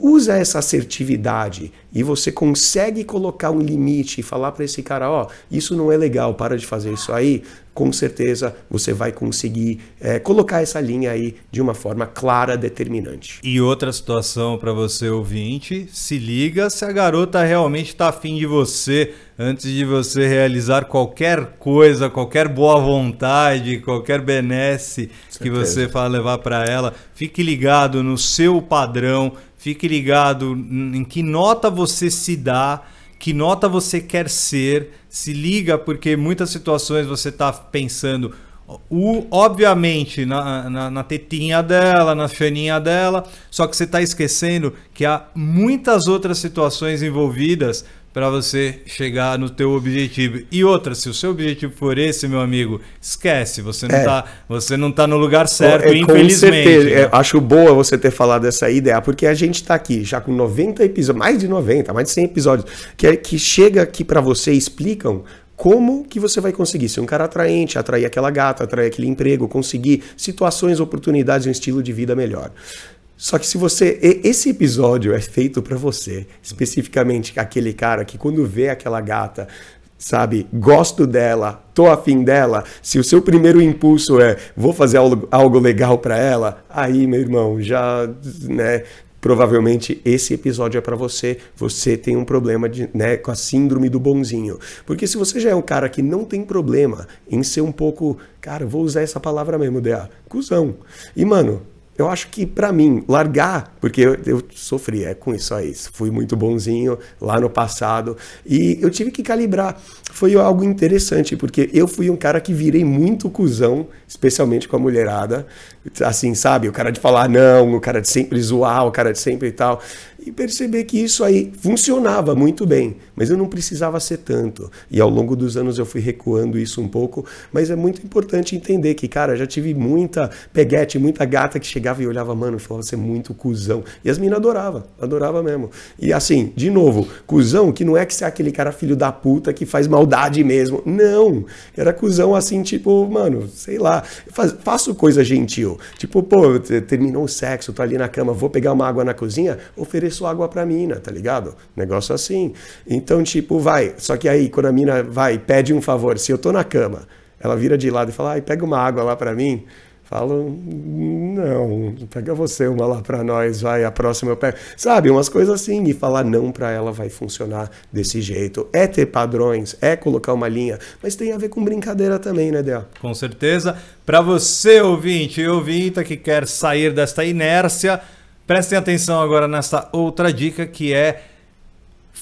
usa essa assertividade e você consegue colocar um limite e falar para esse cara, ó, oh, isso não é legal, para de fazer isso aí, com certeza você vai conseguir é, colocar essa linha aí de uma forma clara, determinante. E outra situação para você ouvinte, se liga se a garota realmente está afim de você antes de você realizar qualquer coisa, qualquer boa vontade, qualquer benesse que você fala levar para ela, fique ligado no seu padrão Fique ligado em que nota você se dá, que nota você quer ser. Se liga, porque muitas situações você está pensando, o, obviamente, na, na, na, tetinha dela, na chaninha dela, só que você está esquecendo que há muitas outras situações envolvidas para você chegar no teu objetivo. E outra, se o seu objetivo for esse, meu amigo, esquece, você não, está é. você não tá no lugar certo, é, infelizmente. Com certeza. Né? Acho boa você ter falado essa ideia, porque a gente está aqui já com 90 episódios, mais de 90, mais de 100 episódios, que, é, que chega aqui para você e explicam como que você vai conseguir ser um cara atraente, atrair aquela gata, atrair aquele emprego, conseguir situações, oportunidades um estilo de vida melhor. Só que se você. Esse episódio é feito para você, especificamente aquele cara que quando vê aquela gata, sabe, gosto dela, tô afim dela, se o seu primeiro impulso é vou fazer algo, algo legal para ela, aí, meu irmão, já, né, provavelmente esse episódio é para você. Você tem um problema de, né, com a síndrome do bonzinho. Porque se você já é um cara que não tem problema em ser um pouco, cara, vou usar essa palavra mesmo, DA, Cusão. E mano, eu acho que para mim, largar, porque eu, eu sofri é, com isso aí, fui muito bonzinho lá no passado e eu tive que calibrar. Foi algo interessante, porque eu fui um cara que virei muito cuzão, especialmente com a mulherada, assim, sabe? O cara de falar não, o cara de sempre zoar, o cara de sempre e tal. E perceber que isso aí funcionava muito bem, mas eu não precisava ser tanto. E ao longo dos anos eu fui recuando isso um pouco, mas é muito importante entender que, cara, já tive muita peguete, muita gata que chegava e olhava, mano, e falava, você é muito cuzão. E as meninas adorava adorava mesmo. E assim, de novo, cuzão que não é que você é aquele cara filho da puta que faz maldade mesmo. Não! Era cuzão assim, tipo, mano, sei lá, faço coisa gentil. Tipo, pô, terminou o sexo, tô ali na cama, vou pegar uma água na cozinha, ofereço água pra mina, tá ligado? Negócio assim. Então, tipo, vai. Só que aí, quando a mina vai, pede um favor, se eu tô na cama, ela vira de lado e fala, ai, pega uma água lá pra mim falo não, pega você uma lá para nós, vai, a próxima eu pego. Sabe, umas coisas assim, e falar não para ela vai funcionar desse jeito. É ter padrões, é colocar uma linha, mas tem a ver com brincadeira também, né, Del? Com certeza. Para você, ouvinte e ouvinta que quer sair desta inércia, prestem atenção agora nessa outra dica que é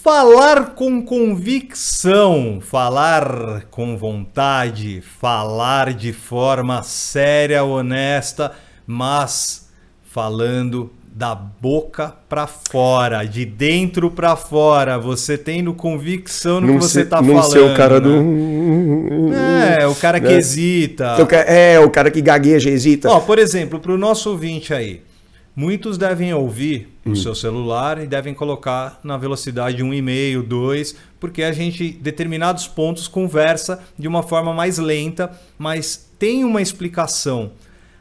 Falar com convicção, falar com vontade, falar de forma séria, honesta, mas falando da boca para fora, de dentro para fora, você tendo convicção no não que você se, tá não falando. Não o cara né? do. É, o cara que né? hesita. É, o cara que gagueja, hesita. Ó, por exemplo, pro nosso ouvinte aí. Muitos devem ouvir hum. no seu celular e devem colocar na velocidade 1,5, 2, porque a gente, determinados pontos, conversa de uma forma mais lenta, mas tem uma explicação.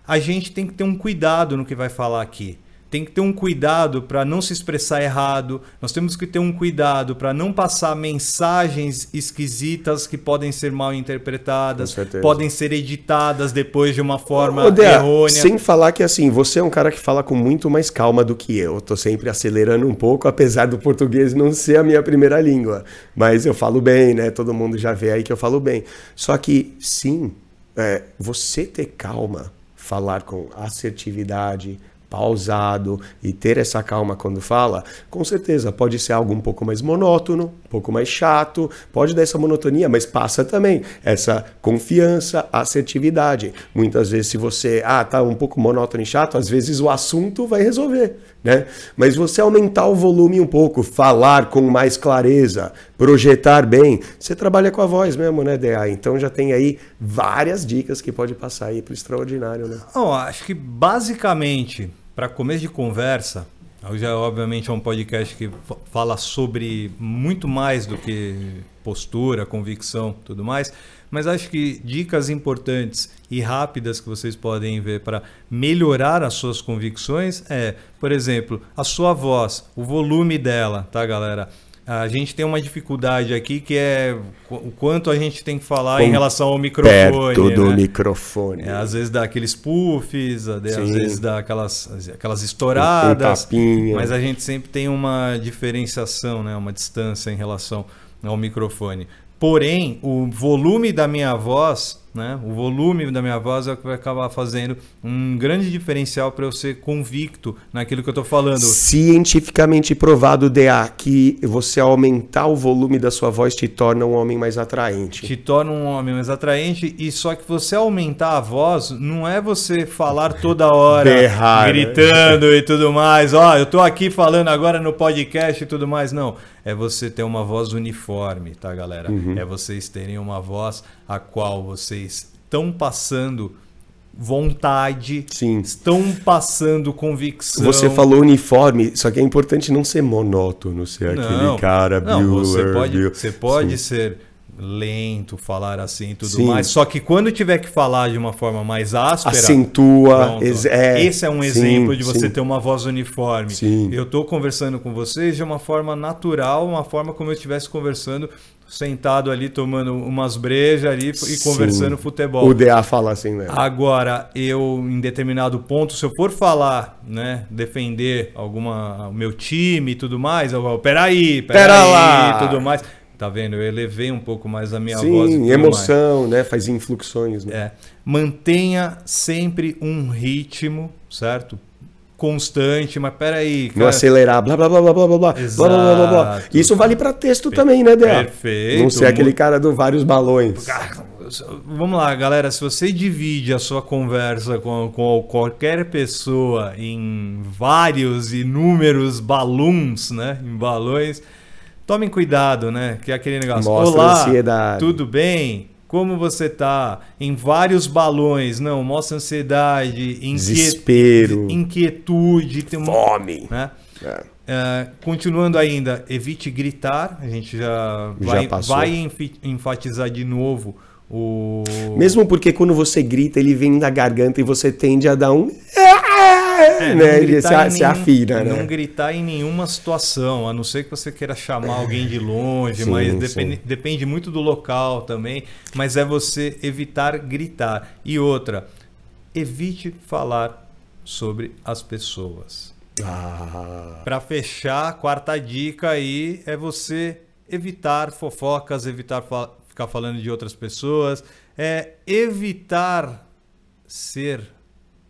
A gente tem que ter um cuidado no que vai falar aqui tem que ter um cuidado para não se expressar errado, nós temos que ter um cuidado para não passar mensagens esquisitas que podem ser mal interpretadas, podem ser editadas depois de uma forma Ô, Dea, errônea. Sem falar que assim, você é um cara que fala com muito mais calma do que eu. eu tô sempre acelerando um pouco, apesar do português não ser a minha primeira língua. Mas eu falo bem, né? Todo mundo já vê aí que eu falo bem. Só que sim, é, você ter calma, falar com assertividade, pausado e ter essa calma quando fala, com certeza pode ser algo um pouco mais monótono, um pouco mais chato, pode dar essa monotonia, mas passa também essa confiança, assertividade. Muitas vezes, se você ah, tá um pouco monótono e chato, às vezes o assunto vai resolver, né? Mas você aumentar o volume um pouco, falar com mais clareza, projetar bem, você trabalha com a voz mesmo, né, DA? Então já tem aí várias dicas que pode passar aí para o extraordinário, né? Não, acho que basicamente, para começo de conversa, Hoje, obviamente, é um podcast que fala sobre muito mais do que postura, convicção, tudo mais. Mas acho que dicas importantes e rápidas que vocês podem ver para melhorar as suas convicções é, por exemplo, a sua voz, o volume dela, tá, galera? A gente tem uma dificuldade aqui que é o quanto a gente tem que falar em relação ao microfone. Perto do né? microfone. É, às vezes dá aqueles puffs, às vezes dá aquelas, aquelas estouradas. Mas a gente sempre tem uma diferenciação, né? uma distância em relação ao microfone. Porém, o volume da minha voz né? O volume da minha voz é o que vai acabar fazendo um grande diferencial para eu ser convicto naquilo que eu estou falando. Cientificamente provado, DA, que você aumentar o volume da sua voz te torna um homem mais atraente. Te torna um homem mais atraente e só que você aumentar a voz não é você falar toda hora Berrar, né? gritando e tudo mais. Ó, eu estou aqui falando agora no podcast e tudo mais, não é você ter uma voz uniforme, tá, galera? Uhum. É vocês terem uma voz a qual vocês estão passando vontade, Sim. estão passando convicção. Você falou uniforme, só que é importante não ser monótono, ser não, aquele cara, não, viewer, você pode, viewer. Você pode ser lento, falar assim e tudo Sim. mais. Só que quando tiver que falar de uma forma mais áspera. Acentua. É, Esse é um sim, exemplo de você sim. ter uma voz uniforme. Sim. Eu estou conversando com vocês de uma forma natural, uma forma como eu estivesse conversando sentado ali tomando umas brejas ali e conversando futebol. O DA fala assim né Agora, eu em determinado ponto, se eu for falar, né, defender alguma o meu time e tudo mais, eu vou peraí, peraí, Pera lá. tudo mais. Tá vendo? Eu elevei um pouco mais a minha Sim, voz. Sim, emoção, mais. né? Faz influxões. Né? É. Mantenha sempre um ritmo, certo? Constante, mas peraí. Cara... Não acelerar, blá blá blá blá blá blá blá blá blá blá Isso vale para texto per também, né, Dé? Perfeito. Não ser aquele cara do vários balões. Vamos lá, galera. Se você divide a sua conversa com, com qualquer pessoa em vários inúmeros balões, né? Em balões tomem cuidado, né? Que é aquele negócio. Mostra Olá, ansiedade. tudo bem? Como você tá? Em vários balões, não, mostra ansiedade, desespero, inquietude, fome, né? É. Uh, continuando ainda, evite gritar. A gente já, já vai, enfatizar de novo o. Mesmo porque quando você grita, ele vem da garganta e você tende a dar um. É! É, é, né? Ele se, a, se afina, né? Não gritar em nenhuma situação, a não ser que você queira chamar alguém de longe, sim, mas depende, depende muito do local também. Mas é você evitar gritar. E outra, evite falar sobre as pessoas. Ah. Para fechar, a quarta dica aí é você evitar fofocas, evitar fa ficar falando de outras pessoas, é evitar ser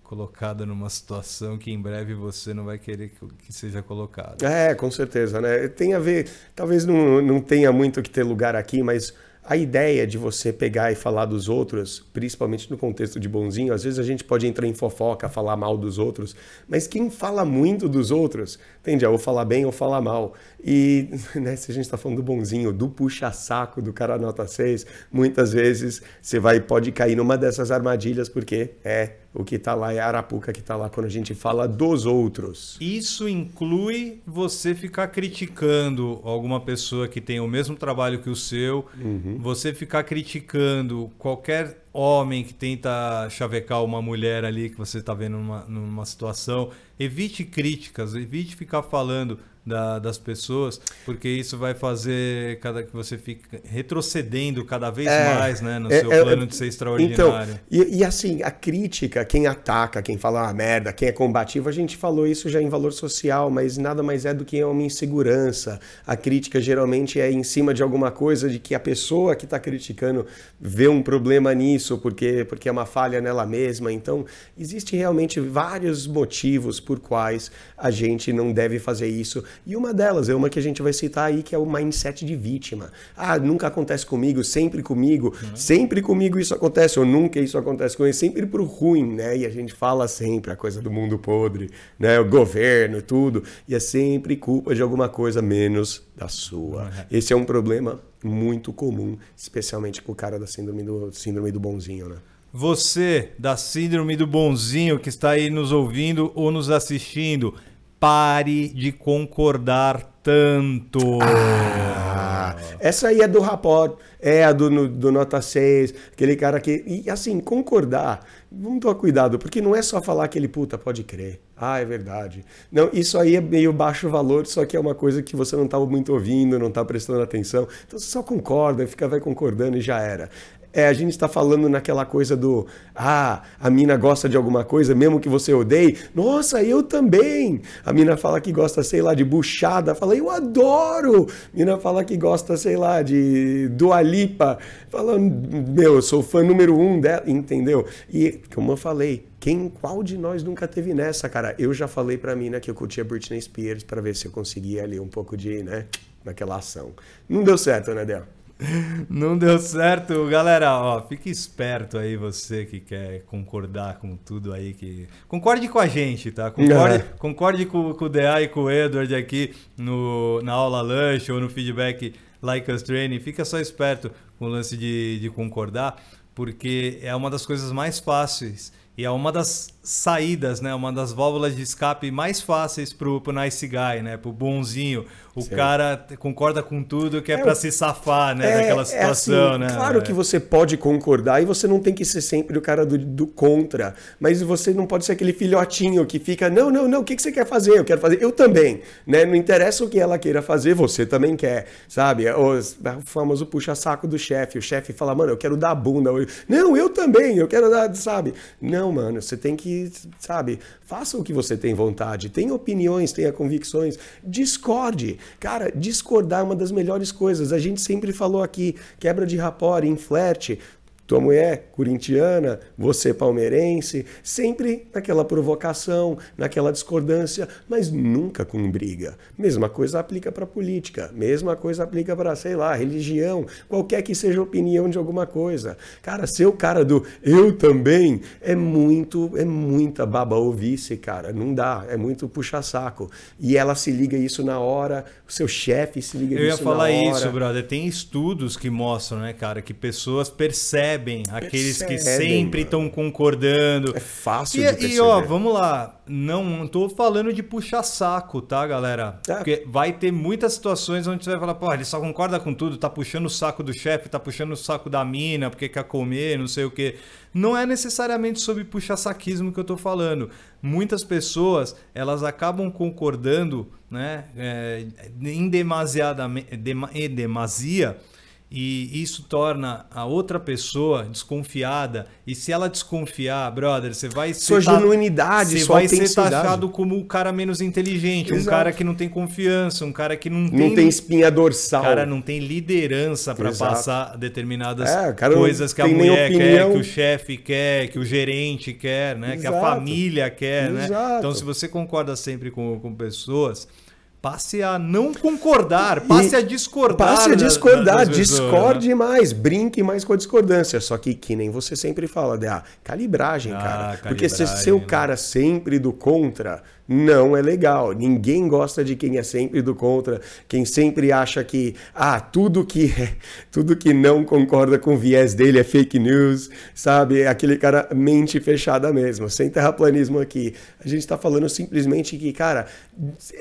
colocada numa situação que em breve você não vai querer que seja colocada. É, com certeza, né? Tem a ver, talvez não, não tenha muito que ter lugar aqui, mas a ideia de você pegar e falar dos outros, principalmente no contexto de bonzinho, às vezes a gente pode entrar em fofoca, falar mal dos outros, mas quem fala muito dos outros, entende? Ah, ou falar bem ou falar mal. E né, se a gente está falando do bonzinho, do puxa-saco do cara nota 6, muitas vezes você vai pode cair numa dessas armadilhas, porque é o que está lá é a arapuca que está lá quando a gente fala dos outros. Isso inclui você ficar criticando alguma pessoa que tem o mesmo trabalho que o seu, uhum. você ficar criticando qualquer homem que tenta chavecar uma mulher ali que você está vendo numa, numa situação. Evite críticas, evite ficar falando da, das pessoas, porque isso vai fazer cada que você fica retrocedendo cada vez é, mais, né, no é, seu é, plano de é, ser então, extraordinário. Então, e, e, assim, a crítica, quem ataca, quem fala uma ah, merda, quem é combativo, a gente falou isso já em valor social, mas nada mais é do que uma insegurança. A crítica geralmente é em cima de alguma coisa de que a pessoa que está criticando vê um problema nisso, porque, porque é uma falha nela mesma. Então, existe realmente vários motivos por quais a gente não deve fazer isso. E uma delas é uma que a gente vai citar aí, que é o mindset de vítima. Ah, nunca acontece comigo, sempre comigo, uhum. sempre comigo isso acontece, ou nunca isso acontece comigo, sempre pro ruim, né? E a gente fala sempre a coisa do mundo podre, né? O governo, tudo. E é sempre culpa de alguma coisa menos da sua. Uhum. Esse é um problema muito comum, especialmente com o cara da síndrome do, síndrome do bonzinho, né? Você da síndrome do bonzinho que está aí nos ouvindo ou nos assistindo, pare de concordar tanto. Ah, essa aí é do rapport, é a do, no, do nota 6, aquele cara que. E assim, concordar, vamos tomar cuidado, porque não é só falar que ele puta pode crer. Ah, é verdade. Não, isso aí é meio baixo valor, só que é uma coisa que você não estava tá muito ouvindo, não está prestando atenção. Então você só concorda, fica vai concordando e já era. É, a gente está falando naquela coisa do ah, a mina gosta de alguma coisa, mesmo que você odeie. Nossa, eu também. A mina fala que gosta, sei lá, de buchada, fala, eu adoro. A mina fala que gosta, sei lá, de alipa Fala, meu, eu sou fã número um dela, entendeu? E como eu falei, quem, qual de nós nunca teve nessa, cara? Eu já falei para mina que eu curtia Britney Spears para ver se eu conseguia ali um pouco de, né, naquela ação. Não deu certo, né, Del? Não deu certo, galera. Ó, fique esperto aí você que quer concordar com tudo aí que concorde com a gente, tá? Concorde, é. concorde com, com, o DA e com o Edward aqui no na aula lunch ou no feedback like us training. Fica só esperto com o lance de, de concordar, porque é uma das coisas mais fáceis e é uma das saídas, né? Uma das válvulas de escape mais fáceis pro, pro nice guy, né? Pro bonzinho. O Sim. cara concorda com tudo que é, é para se safar, né? É, Daquela situação, é assim, né? Claro é. que você pode concordar e você não tem que ser sempre o cara do, do, contra. Mas você não pode ser aquele filhotinho que fica, não, não, não, o que, que você quer fazer? Eu quero fazer, eu também, né? Não interessa o que ela queira fazer, você também quer, sabe? É é o famoso puxa-saco do chefe. O chefe fala, mano, eu quero dar bunda. Não, eu também, eu quero dar, sabe? Não, mano, você tem que e, sabe, faça o que você tem vontade, tenha opiniões, tenha convicções, discorde. Cara, discordar é uma das melhores coisas. A gente sempre falou aqui, quebra de rapport, em flerte, tua mulher corintiana, você palmeirense, sempre naquela provocação, naquela discordância, mas nunca com briga. Mesma coisa aplica para política, mesma coisa aplica para, sei lá, religião, qualquer que seja a opinião de alguma coisa. Cara, ser o cara do eu também é muito, é muita baba vice, cara, não dá, é muito puxa saco. E ela se liga isso na hora, o seu chefe se liga eu isso na hora. Eu ia falar isso, brother, tem estudos que mostram, né, cara, que pessoas percebem percebem é aqueles percebem, que sempre estão concordando. É fácil e, de perceber. É, e ó, vamos lá, não, não tô falando de puxar saco, tá, galera? É. Porque vai ter muitas situações onde você vai falar, pô, ele só concorda com tudo, tá puxando o saco do chefe, tá puxando o saco da mina, porque quer comer, não sei o quê. Não é necessariamente sobre puxar saquismo que eu tô falando. Muitas pessoas, elas acabam concordando, né, é, em demasiada, em demasia, e isso torna a outra pessoa desconfiada. E se ela desconfiar, brother, você vai ser. Sua ta... genuinidade, você sua vai ser taxado como o cara menos inteligente, Exato. um cara que não tem confiança, um cara que não, não tem. Não tem espinha dorsal. cara não tem liderança para passar determinadas é, coisas que a mulher quer, que o chefe quer, que o gerente quer, né? Exato. Que a família quer, Exato. né? Então, se você concorda sempre com, com pessoas passe a não concordar, passe e a discordar. Passe a discordar, discorde vezes, né? mais, né? brinque mais com a discordância. Só que, que nem você sempre fala, de, ah, calibragem, ah, cara. Calibragem, Porque se, ser o né? cara sempre do contra, não é legal. Ninguém gosta de quem é sempre do contra, quem sempre acha que ah, tudo que é, tudo que não concorda com o viés dele é fake news, sabe? É aquele cara mente fechada mesmo, sem terraplanismo aqui. A gente está falando simplesmente que, cara,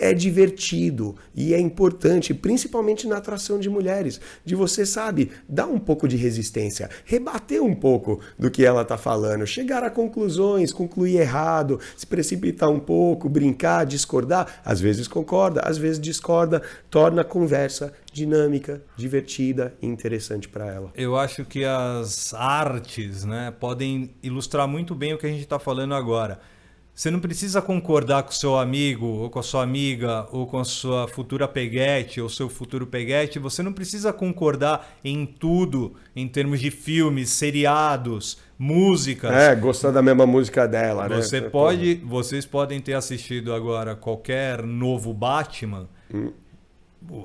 é divertido e é importante, principalmente na atração de mulheres, de você, sabe, dar um pouco de resistência, rebater um pouco do que ela tá falando, chegar a conclusões, concluir errado, se precipitar um pouco, brincar, discordar, às vezes concorda, às vezes discorda, torna a conversa dinâmica, divertida e interessante para ela. Eu acho que as artes né, podem ilustrar muito bem o que a gente está falando agora. Você não precisa concordar com seu amigo, ou com a sua amiga, ou com a sua futura peguete, ou seu futuro peguete. Você não precisa concordar em tudo, em termos de filmes, seriados, músicas. É, gostar da mesma música dela, né? Você né? pode, vocês podem ter assistido agora qualquer novo Batman. Hum.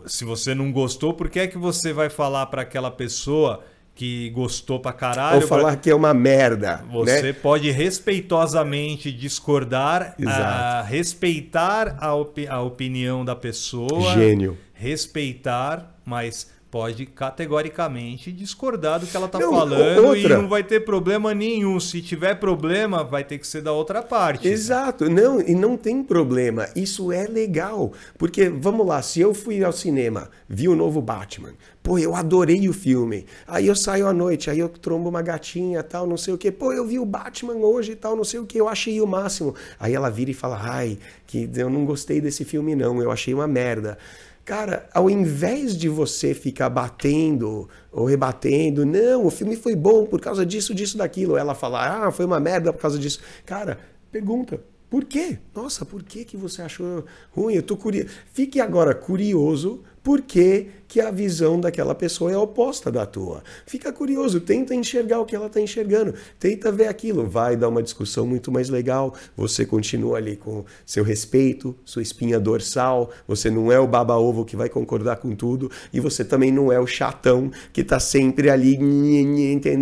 Se você não gostou, por que é que você vai falar para aquela pessoa que gostou pra caralho. Ou falar pra... que é uma merda. Né? Você né? pode respeitosamente discordar, a... Ah, respeitar a, op a opinião da pessoa. Gênio. Respeitar, mas pode categoricamente discordar do que ela tá falando outra... e não vai ter problema nenhum. Se tiver problema, vai ter que ser da outra parte. Exato, né? não, e não tem problema. Isso é legal. Porque, vamos lá, se eu fui ao cinema, vi o novo Batman, pô, eu adorei o filme. Aí eu saio à noite, aí eu trombo uma gatinha, tal, não sei o quê. Pô, eu vi o Batman hoje, e tal, não sei o quê, eu achei o máximo. Aí ela vira e fala, ai, que eu não gostei desse filme não, eu achei uma merda. Cara, ao invés de você ficar batendo ou rebatendo, não, o filme foi bom por causa disso, disso, daquilo, ela falar, ah, foi uma merda por causa disso. Cara, pergunta, por quê? Nossa, por que, que você achou ruim? Eu tô curioso. Fique agora curioso por que que a visão daquela pessoa é oposta da tua. Fica curioso, tenta enxergar o que ela está enxergando, tenta ver aquilo, vai dar uma discussão muito mais legal, você continua ali com seu respeito, sua espinha dorsal, você não é o baba-ovo que vai concordar com tudo e você também não é o chatão que está sempre ali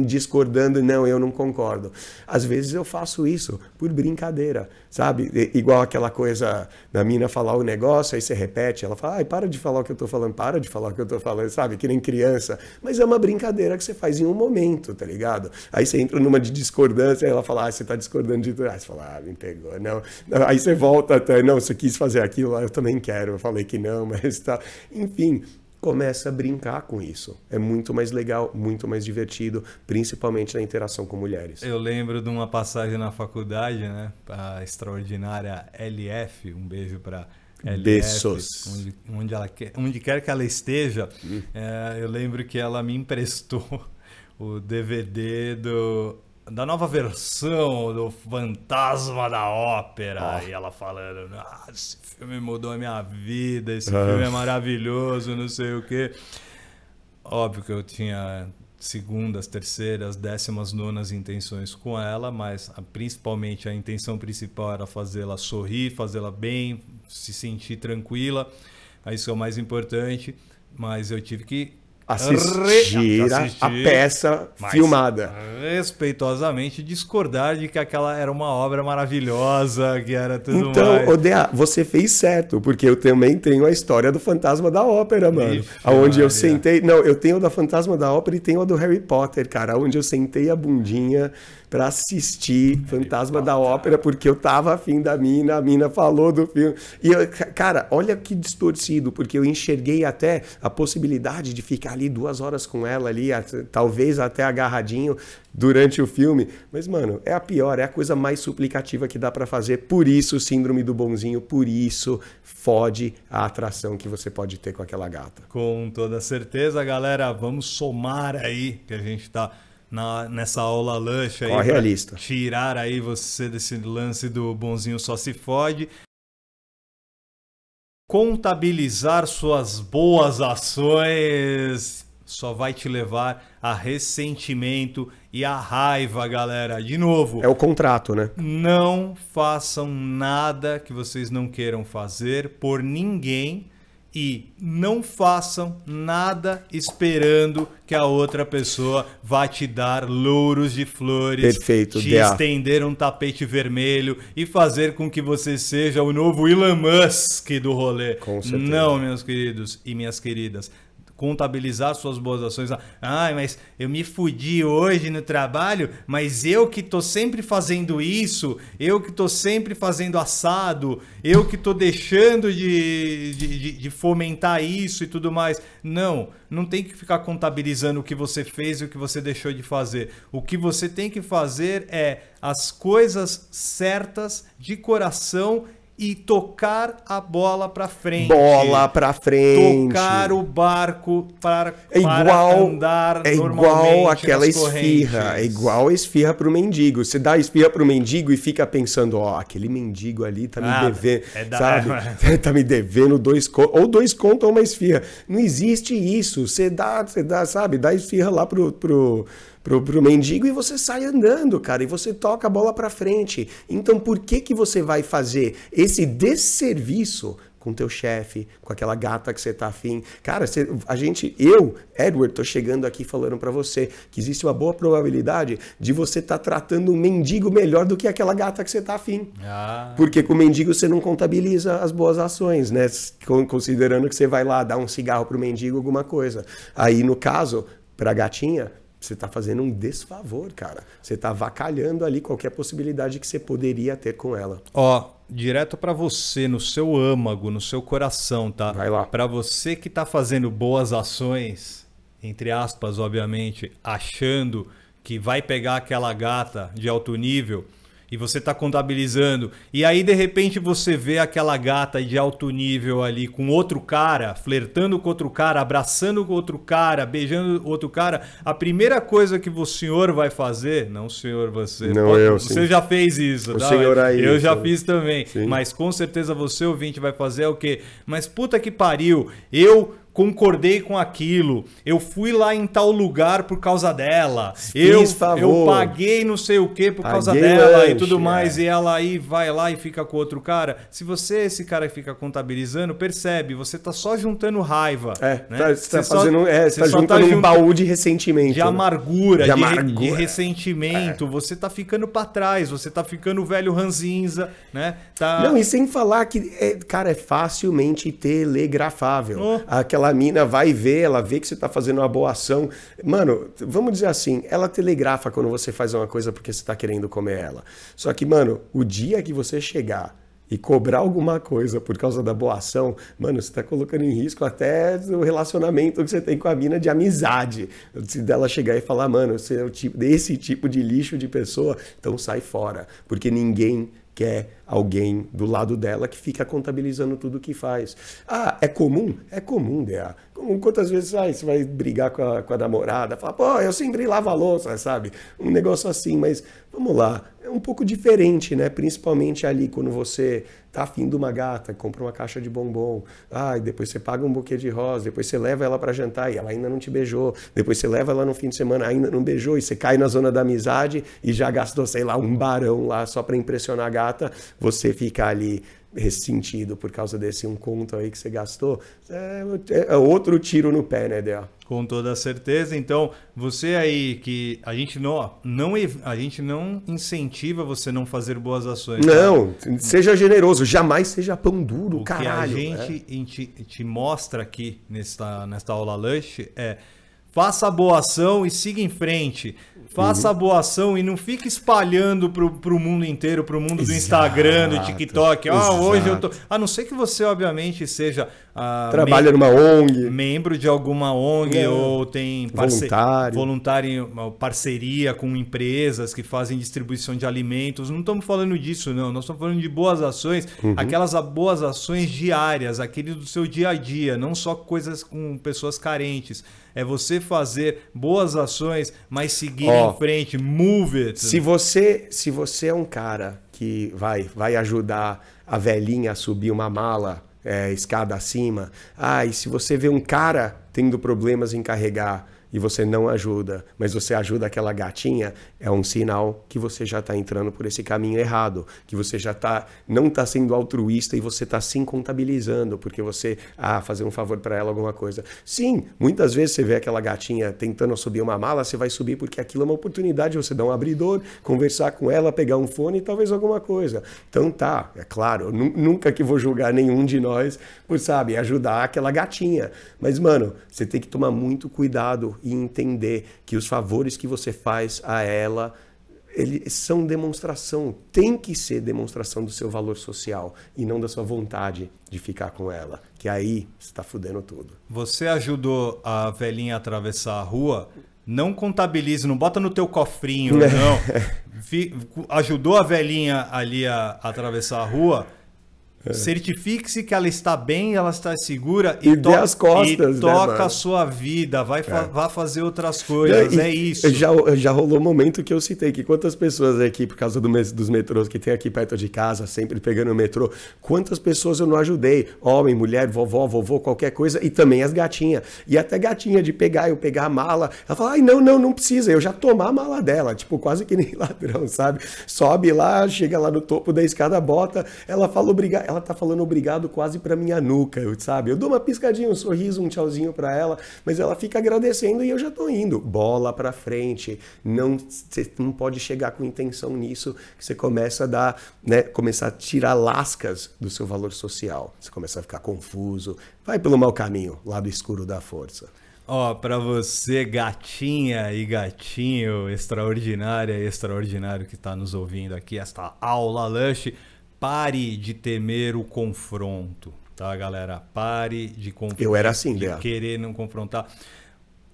discordando, não, eu não concordo. Às vezes eu faço isso por brincadeira, sabe? Igual aquela coisa da mina falar o negócio, aí você repete, ela fala, ai, para de falar o que eu estou falando, para de falar o que que eu tô falando, sabe? Que nem criança. Mas é uma brincadeira que você faz em um momento, tá ligado? Aí você entra numa de discordância, ela fala, ah, você tá discordando de tudo. Ah, você fala, ah, me pegou, não. Aí você volta até, não, você quis fazer aquilo, eu também quero, eu falei que não, mas tá. Enfim, começa a brincar com isso. É muito mais legal, muito mais divertido, principalmente na interação com mulheres. Eu lembro de uma passagem na faculdade, né? A extraordinária LF, um beijo para LF, Onde, onde, ela quer, onde quer que ela esteja, hum. é, eu lembro que ela me emprestou o DVD do da nova versão do Fantasma da Ópera. E ela falando: ah, esse filme mudou a minha vida, esse ah. filme é maravilhoso, não sei o quê. Óbvio que eu tinha segundas, terceiras, décimas, nonas intenções com ela, mas a, principalmente a intenção principal era fazê-la sorrir, fazê-la bem, se sentir tranquila. Isso é o mais importante, mas eu tive que assistir, a peça filmada. Respeitosamente discordar de que aquela era uma obra maravilhosa, que era tudo Então, mais. Odea, você fez certo, porque eu também tenho a história do Fantasma da Ópera, mano. Onde aonde eu sentei. Não, eu tenho o da Fantasma da Ópera e tenho a do Harry Potter, cara. Onde eu sentei a bundinha para assistir Fantasma da Ópera, porque eu tava afim da mina, a mina falou do filme. E eu, cara, olha que distorcido, porque eu enxerguei até a possibilidade de ficar ali duas horas com ela ali, talvez até agarradinho durante o filme. Mas, mano, é a pior, é a coisa mais suplicativa que dá para fazer. Por isso, síndrome do bonzinho, por isso fode a atração que você pode ter com aquela gata. Com toda certeza, galera. Vamos somar aí que a gente tá na, nessa aula lanche aí. Corre a lista. Tirar aí você desse lance do bonzinho só se fode. Contabilizar suas boas ações só vai te levar a ressentimento e a raiva, galera. De novo. É o contrato, né? Não façam nada que vocês não queiram fazer por ninguém e não façam nada esperando que a outra pessoa vá te dar louros de flores, Perfeito, te DA. estender um tapete vermelho e fazer com que você seja o novo Elon Musk do rolê. Com certeza. não, meus queridos e minhas queridas contabilizar suas boas ações. Ah, mas eu me fudi hoje no trabalho, mas eu que tô sempre fazendo isso, eu que tô sempre fazendo assado, eu que tô deixando de, de, de fomentar isso e tudo mais. Não, não tem que ficar contabilizando o que você fez e o que você deixou de fazer. O que você tem que fazer é as coisas certas de coração e tocar a bola para frente. Bola para frente. Tocar o barco é para, é igual, para andar É igual aquela esfirra. É igual a esfirra para o mendigo. Você dá a esfirra para o mendigo e fica pensando, ó, oh, aquele mendigo ali tá me ah, devendo, é sabe? É, tá me devendo dois contos, ou dois contos ou uma esfirra. Não existe isso. Você dá, você dá, sabe? Dá esfirra lá pro... pro pro, pro mendigo e você sai andando, cara, e você toca a bola para frente. Então por que que você vai fazer esse desserviço com teu chefe, com aquela gata que você tá afim. Cara, a gente, eu, Edward, tô chegando aqui falando para você que existe uma boa probabilidade de você tá tratando um mendigo melhor do que aquela gata que você tá afim. Ah. Porque com o mendigo você não contabiliza as boas ações, né? Considerando que você vai lá dar um cigarro pro mendigo, alguma coisa. Aí, no caso, pra gatinha, você está fazendo um desfavor, cara. Você está vacalhando ali qualquer possibilidade que você poderia ter com ela. Ó, direto para você, no seu âmago, no seu coração, tá? Vai lá. Para você que está fazendo boas ações, entre aspas, obviamente, achando que vai pegar aquela gata de alto nível e você está contabilizando, e aí de repente você vê aquela gata de alto nível ali com outro cara, flertando com outro cara, abraçando com outro cara, beijando outro cara, a primeira coisa que o senhor vai fazer, não senhor você, não pode, eu, você já fez isso, o tá? senhor aí, é eu já sim. fiz também, sim. mas com certeza você ouvinte vai fazer é o quê? Mas puta que pariu, eu concordei com aquilo, eu fui lá em tal lugar por causa dela, eu, favor. eu paguei não sei o que por paguei causa dela lanche, e tudo mais, é. e ela aí vai lá e fica com outro cara. Se você, esse cara que fica contabilizando, percebe, você tá só juntando raiva. É, né? tá, você tá só, é, você tá juntando tá um baú de ressentimento. De né? amargura, de, amargura. de, de ressentimento, é. você tá ficando para trás, você tá ficando velho ranzinza, né? Tá... Não, e sem falar que, é, cara, é facilmente telegrafável. Oh. Aquela a mina vai ver, ela vê que você está fazendo uma boa ação. Mano, vamos dizer assim, ela telegrafa quando você faz uma coisa porque você está querendo comer ela. Só que, mano, o dia que você chegar e cobrar alguma coisa por causa da boa ação, mano, você tá colocando em risco até o relacionamento que você tem com a mina de amizade. Se dela chegar e falar, mano, você é o tipo, desse tipo de lixo de pessoa, então sai fora. Porque ninguém quer alguém do lado dela que fica contabilizando tudo que faz. Ah, é comum? É comum, DA. quantas vezes ah, você vai brigar com a, com a namorada, fala, pô, eu sempre lavo a louça, sabe? Um negócio assim, mas vamos lá, é um pouco diferente, né? Principalmente ali quando você tá afim de uma gata, compra uma caixa de bombom, ah, e depois você paga um buquê de rosa, depois você leva ela para jantar e ela ainda não te beijou, depois você leva ela no fim de semana, ainda não beijou, e você cai na zona da amizade e já gastou, sei lá, um barão lá só para impressionar a gata, você fica ali ressentido por causa desse um conto aí que você gastou, é, é, é outro tiro no pé, né, Dea? Com toda certeza. Então, você aí que a gente não, não a gente não incentiva você não fazer boas ações. Né? Não, seja generoso, jamais seja pão duro, o caralho. O que a gente né? te, te mostra aqui nesta, nesta aula lunch é Faça a boa ação e siga em frente. Faça a boa ação e não fique espalhando para o mundo inteiro, para o mundo do Exato. Instagram, do TikTok. Ah, hoje eu tô. A não ser que você, obviamente, seja ah, Trabalha numa ONG. Membro de alguma ONG é. ou tem parce voluntário. voluntário parceria com empresas que fazem distribuição de alimentos. Não estamos falando disso, não. Nós estamos falando de boas ações, uhum. aquelas boas ações diárias, aquele do seu dia a dia, não só coisas com pessoas carentes. É você fazer boas ações, mas seguir oh, em frente, move it. Se você, se você é um cara que vai, vai ajudar a velhinha a subir uma mala é, escada acima. Ah, e se você vê um cara tendo problemas em carregar e você não ajuda, mas você ajuda aquela gatinha, é um sinal que você já está entrando por esse caminho errado, que você já tá, não está sendo altruísta e você está se contabilizando porque você, ah, fazer um favor para ela, alguma coisa. Sim, muitas vezes você vê aquela gatinha tentando subir uma mala, você vai subir porque aquilo é uma oportunidade, você dá um abridor, conversar com ela, pegar um fone e talvez alguma coisa. Então tá, é claro, nunca que vou julgar nenhum de nós por, sabe, ajudar aquela gatinha. Mas, mano, você tem que tomar muito cuidado e entender que os favores que você faz a ela eles são demonstração, tem que ser demonstração do seu valor social e não da sua vontade de ficar com ela, que aí está fudendo tudo. Você ajudou a velhinha a atravessar a rua, não contabilize, não bota no teu cofrinho, não. ajudou a velhinha ali a, a atravessar a rua, é. Certifique-se que ela está bem, ela está segura e, e to costas, e né, toca né, a sua vida, vai fa é. fazer outras coisas, e, é isso. Já, já rolou um momento que eu citei que quantas pessoas aqui, por causa do, dos metrôs que tem aqui perto de casa, sempre pegando o metrô, quantas pessoas eu não ajudei, homem, mulher, vovó, vovô, qualquer coisa, e também as gatinhas. E até gatinha de pegar, eu pegar a mala, ela fala, ai não, não, não precisa, eu já tomar a mala dela, tipo quase que nem ladrão, sabe? Sobe lá, chega lá no topo da escada, bota, ela fala obrigado, ela ela tá falando obrigado quase para minha nuca, sabe? Eu dou uma piscadinha, um sorriso, um tchauzinho para ela, mas ela fica agradecendo e eu já tô indo. Bola para frente, não você não pode chegar com intenção nisso que você começa a dar, né, começar a tirar lascas do seu valor social. Você começa a ficar confuso, vai pelo mau caminho, lado escuro da força. Ó, oh, para você, gatinha e gatinho extraordinária, extraordinário que está nos ouvindo aqui, esta aula lanche Pare de temer o confronto, tá, galera? Pare de confrontar. Eu era assim, de querer não confrontar.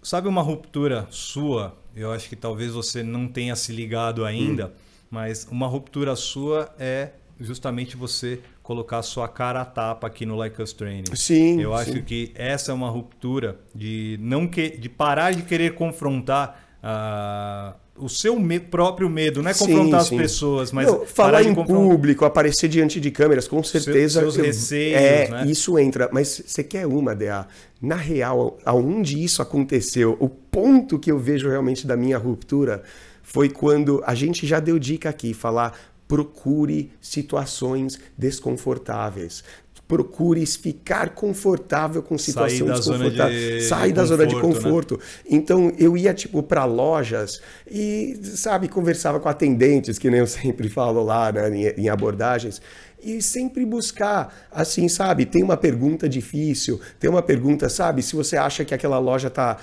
Sabe uma ruptura sua? Eu acho que talvez você não tenha se ligado ainda, hum. mas uma ruptura sua é justamente você colocar sua cara a tapa aqui no Like Us Training. Sim. Eu acho que essa é uma ruptura de não que, de parar de querer confrontar uh, o seu me próprio medo, não é confrontar sim, sim. as pessoas, mas não, falar em público, aparecer diante de câmeras, com certeza. Seu, seus eu, receios, é, né? isso entra. Mas você quer uma, DA? Na real, aonde isso aconteceu, o ponto que eu vejo realmente da minha ruptura foi quando a gente já deu dica aqui, falar procure situações desconfortáveis procures ficar confortável com situação Sair zona De... Sair da conforto, zona de conforto. Né? Então eu ia tipo para lojas e sabe conversava com atendentes, que nem eu sempre falo lá né, em, em abordagens, e sempre buscar, assim, sabe? Tem uma pergunta difícil, tem uma pergunta, sabe? Se você acha que aquela loja tá,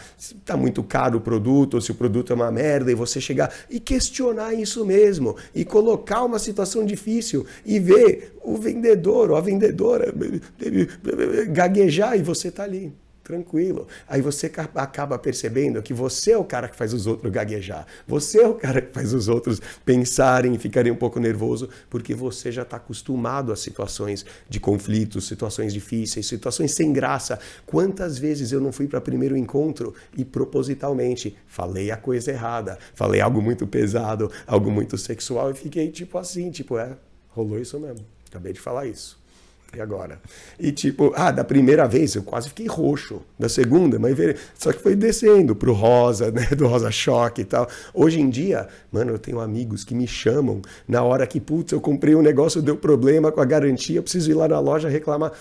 tá muito caro o produto, ou se o produto é uma merda, e você chegar e questionar isso mesmo, e colocar uma situação difícil, e ver o vendedor ou a vendedora eh, eh, gaguejar e você tá ali tranquilo. Aí você acaba percebendo que você é o cara que faz os outros gaguejar, você é o cara que faz os outros pensarem e ficarem um pouco nervoso, porque você já está acostumado a situações de conflitos, situações difíceis, situações sem graça. Quantas vezes eu não fui para primeiro encontro e propositalmente falei a coisa errada, falei algo muito pesado, algo muito sexual e fiquei tipo assim, tipo, é, rolou isso mesmo. Acabei de falar isso. E agora? E tipo, ah, da primeira vez eu quase fiquei roxo, da segunda, mas só que foi descendo pro rosa, né, do rosa choque e tal. Hoje em dia, mano, eu tenho amigos que me chamam na hora que, putz, eu comprei um negócio, deu problema com a garantia, preciso ir lá na loja reclamar.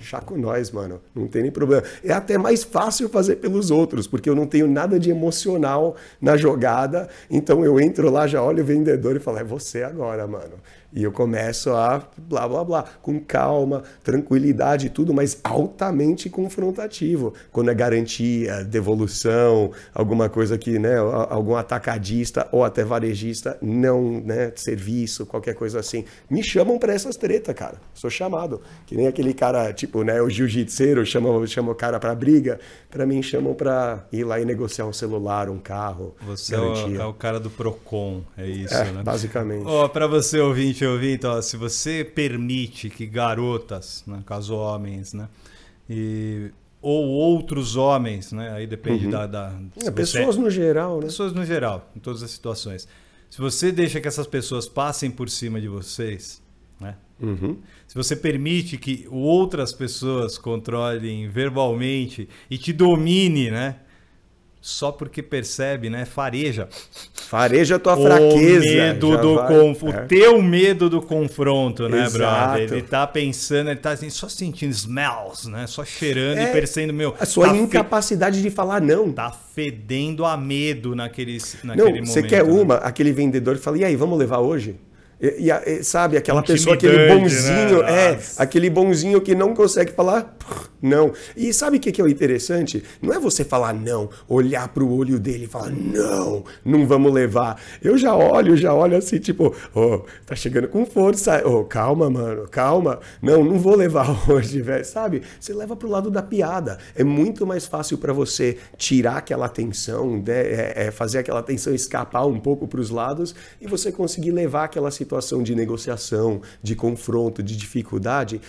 Chá com nós, mano. Não tem nem problema. É até mais fácil fazer pelos outros, porque eu não tenho nada de emocional na jogada. Então eu entro lá, já olho o vendedor e falo: é você agora, mano. E eu começo a blá blá blá, com calma, tranquilidade e tudo, mas altamente confrontativo. Quando é garantia, devolução, alguma coisa que, né, algum atacadista ou até varejista, não, né, serviço, qualquer coisa assim. Me chamam para essas treta, cara. Sou chamado. Que nem aquele cara, tipo, né, o jiu jitsu chama, chama o cara para briga, para mim chamam para ir lá e negociar um celular, um carro. Você é o, é o, cara do Procon, é isso, é, né? Basicamente. Ó, oh, para você ouvinte te ouvir, então, ó, se você permite que garotas, né, caso homens, né, e, ou outros homens, né, aí depende uhum. da... da é, pessoas você, no geral, né? Pessoas no geral, em todas as situações. Se você deixa que essas pessoas passem por cima de vocês, né? Uhum. Se você permite que outras pessoas controlem verbalmente e te domine, né? só porque percebe, né? Fareja. Fareja a tua o fraqueza. Medo do vai, conf... É. O teu medo do confronto, né, Exato. brother? Ele tá pensando, ele tá assim, só sentindo smells, né? Só cheirando é, e percebendo, meu. A sua tá incapacidade fe... de falar não. Tá fedendo a medo naqueles, naquele não, momento. Você quer né? uma, aquele vendedor que fala, e aí, vamos levar hoje? E, e, e, sabe, aquela pessoa, aquele bonzinho, né? é, aquele bonzinho que não consegue falar. Pff, não. E sabe o que, é o interessante? Não é você falar não, olhar para o olho dele e falar não, não vamos levar. Eu já olho, já olho assim, tipo, oh, tá chegando com força, oh, calma, mano, calma. Não, não vou levar hoje, velho, sabe? Você leva pro lado da piada. É muito mais fácil para você tirar aquela atenção, né? é, é fazer aquela atenção escapar um pouco para os lados e você conseguir levar aquela situação de negociação, de confronto, de dificuldade,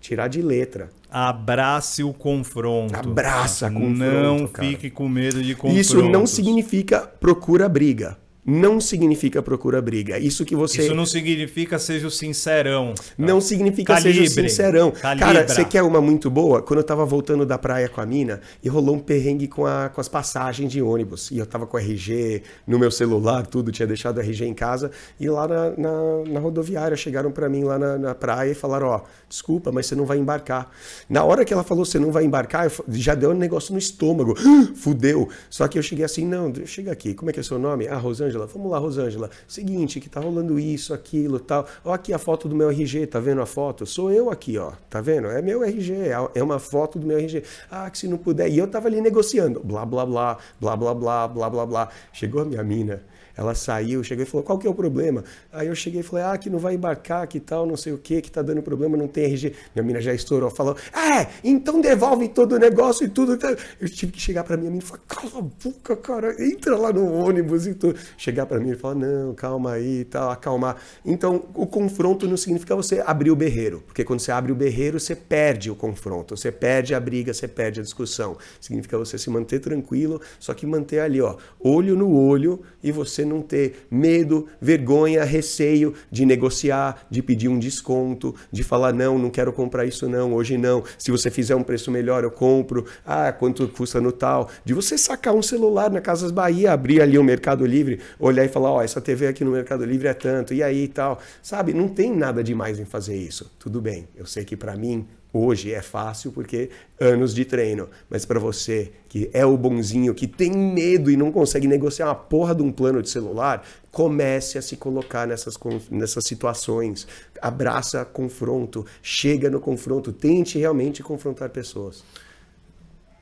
tirar de letra. Abrace o confronto. Abraça confronto. Não cara. fique com medo de confronto. Isso não significa procura briga não significa procura briga. Isso que você. Isso não significa seja o sincerão. Não significa Calibre. Tá seja o sincerão. Calibra. Tá Cara, você quer uma muito boa? Quando eu tava voltando da praia com a mina e rolou um perrengue com, a, com as passagens de ônibus. E eu tava com RG no meu celular, tudo, tinha deixado RG em casa. E lá na, na, na rodoviária chegaram para mim lá na, na, praia e falaram: ó, oh, desculpa, mas você não vai embarcar. Na hora que ela falou, você não vai embarcar, já deu um negócio no estômago. Fudeu. Só que eu cheguei assim: não, chega aqui. Como é que é seu nome? Ah, Rosângela. Rosângela. Vamos lá, Rosângela. Seguinte, que tá rolando isso, aquilo, tal. Ó aqui a foto do meu RG, tá vendo a foto? Sou eu aqui, ó. Tá vendo? É meu RG, é, é uma foto do meu RG. Ah, que se não puder. E eu tava ali negociando. Blá, blá, blá, blá, blá, blá, blá, blá, blá. Chegou a minha mina ela saiu, chegou e falou: qual que é o problema? Aí eu cheguei e falei: ah, que não vai embarcar, que tal, não sei o que, que tá dando problema, não tem RG. Minha mina já estourou, falou: é, então devolve todo o negócio e tudo. Tá. Eu tive que chegar para minha mina e falar: cala a boca, cara, entra lá no ônibus e tudo. Chegar para mim e falar: não, calma aí e tal, acalmar. Então, o confronto não significa você abrir o berreiro, porque quando você abre o berreiro, você perde o confronto, você perde a briga, você perde a discussão. Significa você se manter tranquilo, só que manter ali, ó, olho no olho e você não ter medo, vergonha, receio de negociar, de pedir um desconto, de falar não, não quero comprar isso não, hoje não. Se você fizer um preço melhor, eu compro. Ah, quanto custa no tal? De você sacar um celular na Casas Bahia, abrir ali o um Mercado Livre, olhar e falar, ó, oh, essa TV aqui no Mercado Livre é tanto. E aí e tal. Sabe, não tem nada demais em fazer isso. Tudo bem. Eu sei que para mim Hoje é fácil porque anos de treino, mas para você que é o bonzinho, que tem medo e não consegue negociar uma porra de um plano de celular, comece a se colocar nessas, nessas situações, abraça confronto, chega no confronto, tente realmente confrontar pessoas.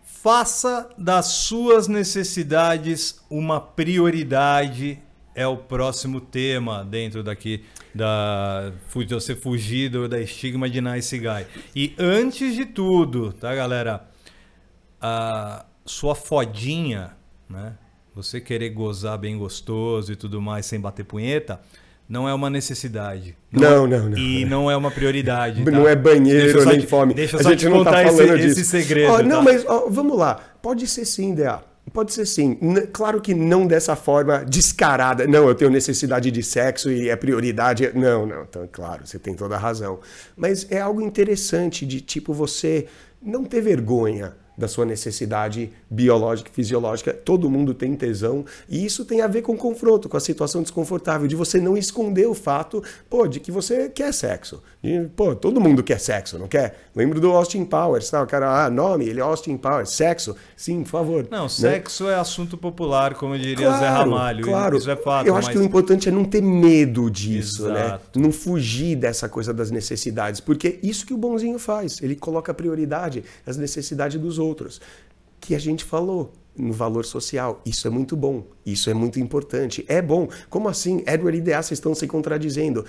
Faça das suas necessidades uma prioridade é o próximo tema dentro daqui da você fugido da estigma de nice guy. E antes de tudo, tá, galera? A sua fodinha, né? Você querer gozar bem gostoso e tudo mais sem bater punheta, não é uma necessidade. Não, não, é- não, E não é uma prioridade. Tá? Não é banheiro nem te, fome. Deixa eu a só gente te tá contar tá falando esse, disso. esse segredo. Oh, não, tá? mas oh, vamos lá. Pode ser sim, DA. Pode ser sim. N claro que não dessa forma descarada. Não, eu tenho necessidade de sexo e é prioridade. Não, não. Então, claro, você tem toda a razão. Mas é algo interessante de tipo você não ter vergonha da sua necessidade biológica e fisiológica. Todo mundo tem tesão e isso tem a ver com confronto, com a situação desconfortável, de você não esconder o fato, pô, de que você quer sexo. E, pô, todo mundo quer sexo, não quer? Lembro do Austin Powers, tá? o cara, ah, nome, ele é Austin Powers, sexo, sim, por favor. Não, né? sexo é assunto popular, como diria claro, Zé Ramalho. Claro, isso é fato. Eu acho mas... que o importante é não ter medo disso, né? Exato. né? Não fugir dessa coisa das necessidades, porque isso que o bonzinho faz, ele coloca prioridade às necessidades dos outros outros, que a gente falou no valor social. Isso é muito bom, isso é muito importante. É bom. Como assim? Edward e DA, vocês estão se contradizendo.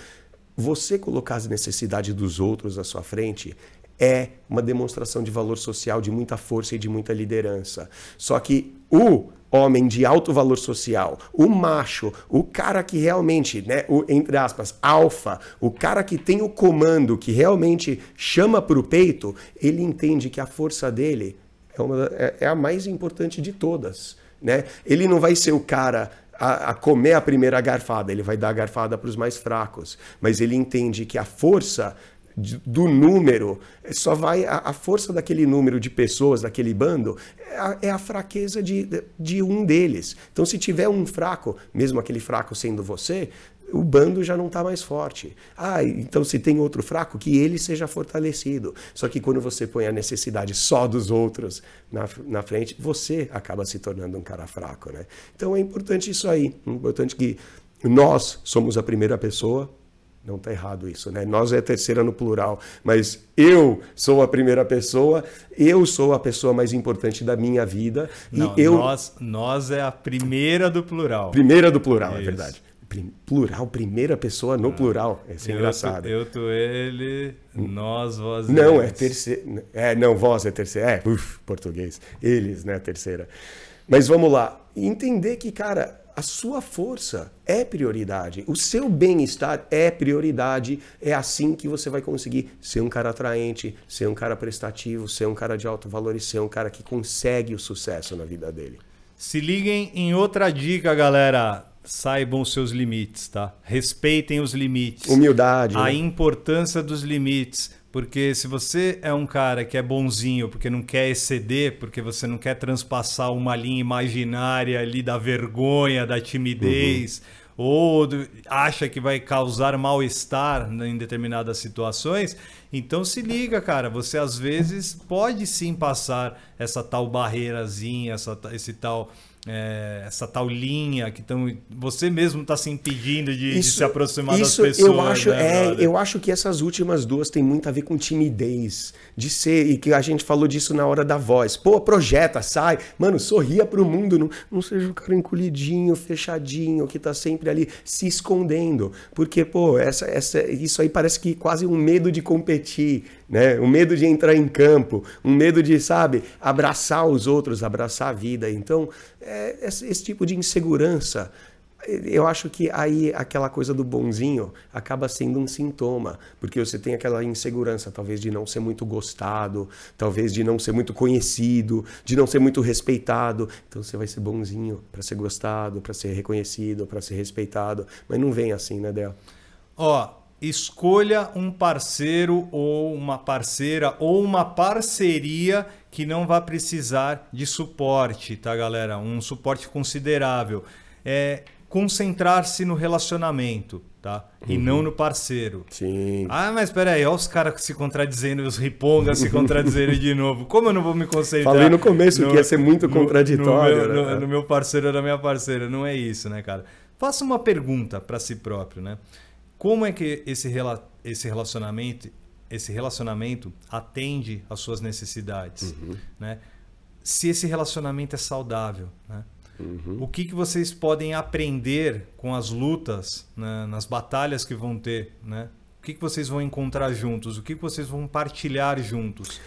Você colocar as necessidades dos outros à sua frente é uma demonstração de valor social de muita força e de muita liderança. Só que o homem de alto valor social, o macho, o cara que realmente, né, o, entre aspas, alfa, o cara que tem o comando, que realmente chama para o peito, ele entende que a força dele é, uma, é, é a mais importante de todas. Né? Ele não vai ser o cara a, a, comer a primeira garfada, ele vai dar a garfada para os mais fracos. Mas ele entende que a força do número só vai. A, a, força daquele número de pessoas, daquele bando, é a, é a fraqueza de, de, um deles. Então, se tiver um fraco, mesmo aquele fraco sendo você, o bando já não está mais forte. Ah, então se tem outro fraco, que ele seja fortalecido. Só que quando você põe a necessidade só dos outros na, na frente, você acaba se tornando um cara fraco, né? Então é importante isso aí. É importante que nós somos a primeira pessoa. Não está errado isso, né? Nós é terceira no plural, mas eu sou a primeira pessoa, eu sou a pessoa mais importante da minha vida. Não, e eu... nós, nós é a primeira do plural. Primeira do plural, isso. é verdade. Prim, plural, primeira pessoa no ah, plural. é engraçado. eu, tu, ele, nós, vós. Não, é eles. é terceira. É, não, vós é terceira. É, uf, português. Eles, né, terceira. Mas vamos lá. Entender que, cara, a sua força é prioridade, o seu bem-estar é prioridade. É assim que você vai conseguir ser um cara atraente, ser um cara prestativo, ser um cara de alto valor e ser um cara que consegue o sucesso na vida dele. Se liguem em outra dica, galera saibam os seus limites, tá? Respeitem os limites. Humildade. A né? importância dos limites. Porque se você é um cara que é bonzinho porque não quer exceder, porque você não quer transpassar uma linha imaginária ali da vergonha, da timidez, uhum. ou acha que vai causar mal-estar em determinadas situações, então se liga, cara. Você às vezes pode sim passar essa tal barreirazinha, essa, esse tal é, essa tal linha que tão, você mesmo está se impedindo de, isso, de, se aproximar isso das pessoas. Eu acho, né, é, eu acho que essas últimas duas têm muito a ver com timidez, de ser, e que a gente falou disso na hora da voz. Pô, projeta, sai, mano, sorria para o mundo, não, não seja um cara encolhidinho, fechadinho, que está sempre ali se escondendo. Porque, pô, essa, essa, isso aí parece que quase um medo de competir né? O medo de entrar em campo, um medo de, sabe, abraçar os outros, abraçar a vida. Então, é, esse, esse tipo de insegurança eu acho que aí aquela coisa do bonzinho acaba sendo um sintoma, porque você tem aquela insegurança, talvez de não ser muito gostado, talvez de não ser muito conhecido, de não ser muito respeitado. Então você vai ser bonzinho para ser gostado, para ser reconhecido, para ser respeitado, mas não vem assim, né, Del? Ó, escolha um parceiro ou uma parceira ou uma parceria que não vai precisar de suporte, tá, galera? Um suporte considerável. É concentrar-se no relacionamento, tá? E uhum. não no parceiro. Sim. Ah, mas peraí, olha os caras se contradizendo, os ripongas se contradizendo de novo. Como eu não vou me concentrar? Falei no começo no, que ia ser muito no, contraditório. No meu, né? no, no meu parceiro ou na minha parceira. Não é isso, né, cara? Faça uma pergunta para si próprio, né? Como é que esse, rela esse relacionamento esse relacionamento atende às suas necessidades, uhum. né? Se esse relacionamento é saudável, né? Uhum. O que, que vocês podem aprender com as lutas, né? nas batalhas que vão ter, né? O que, que vocês vão encontrar juntos? O que, que vocês vão partilhar juntos?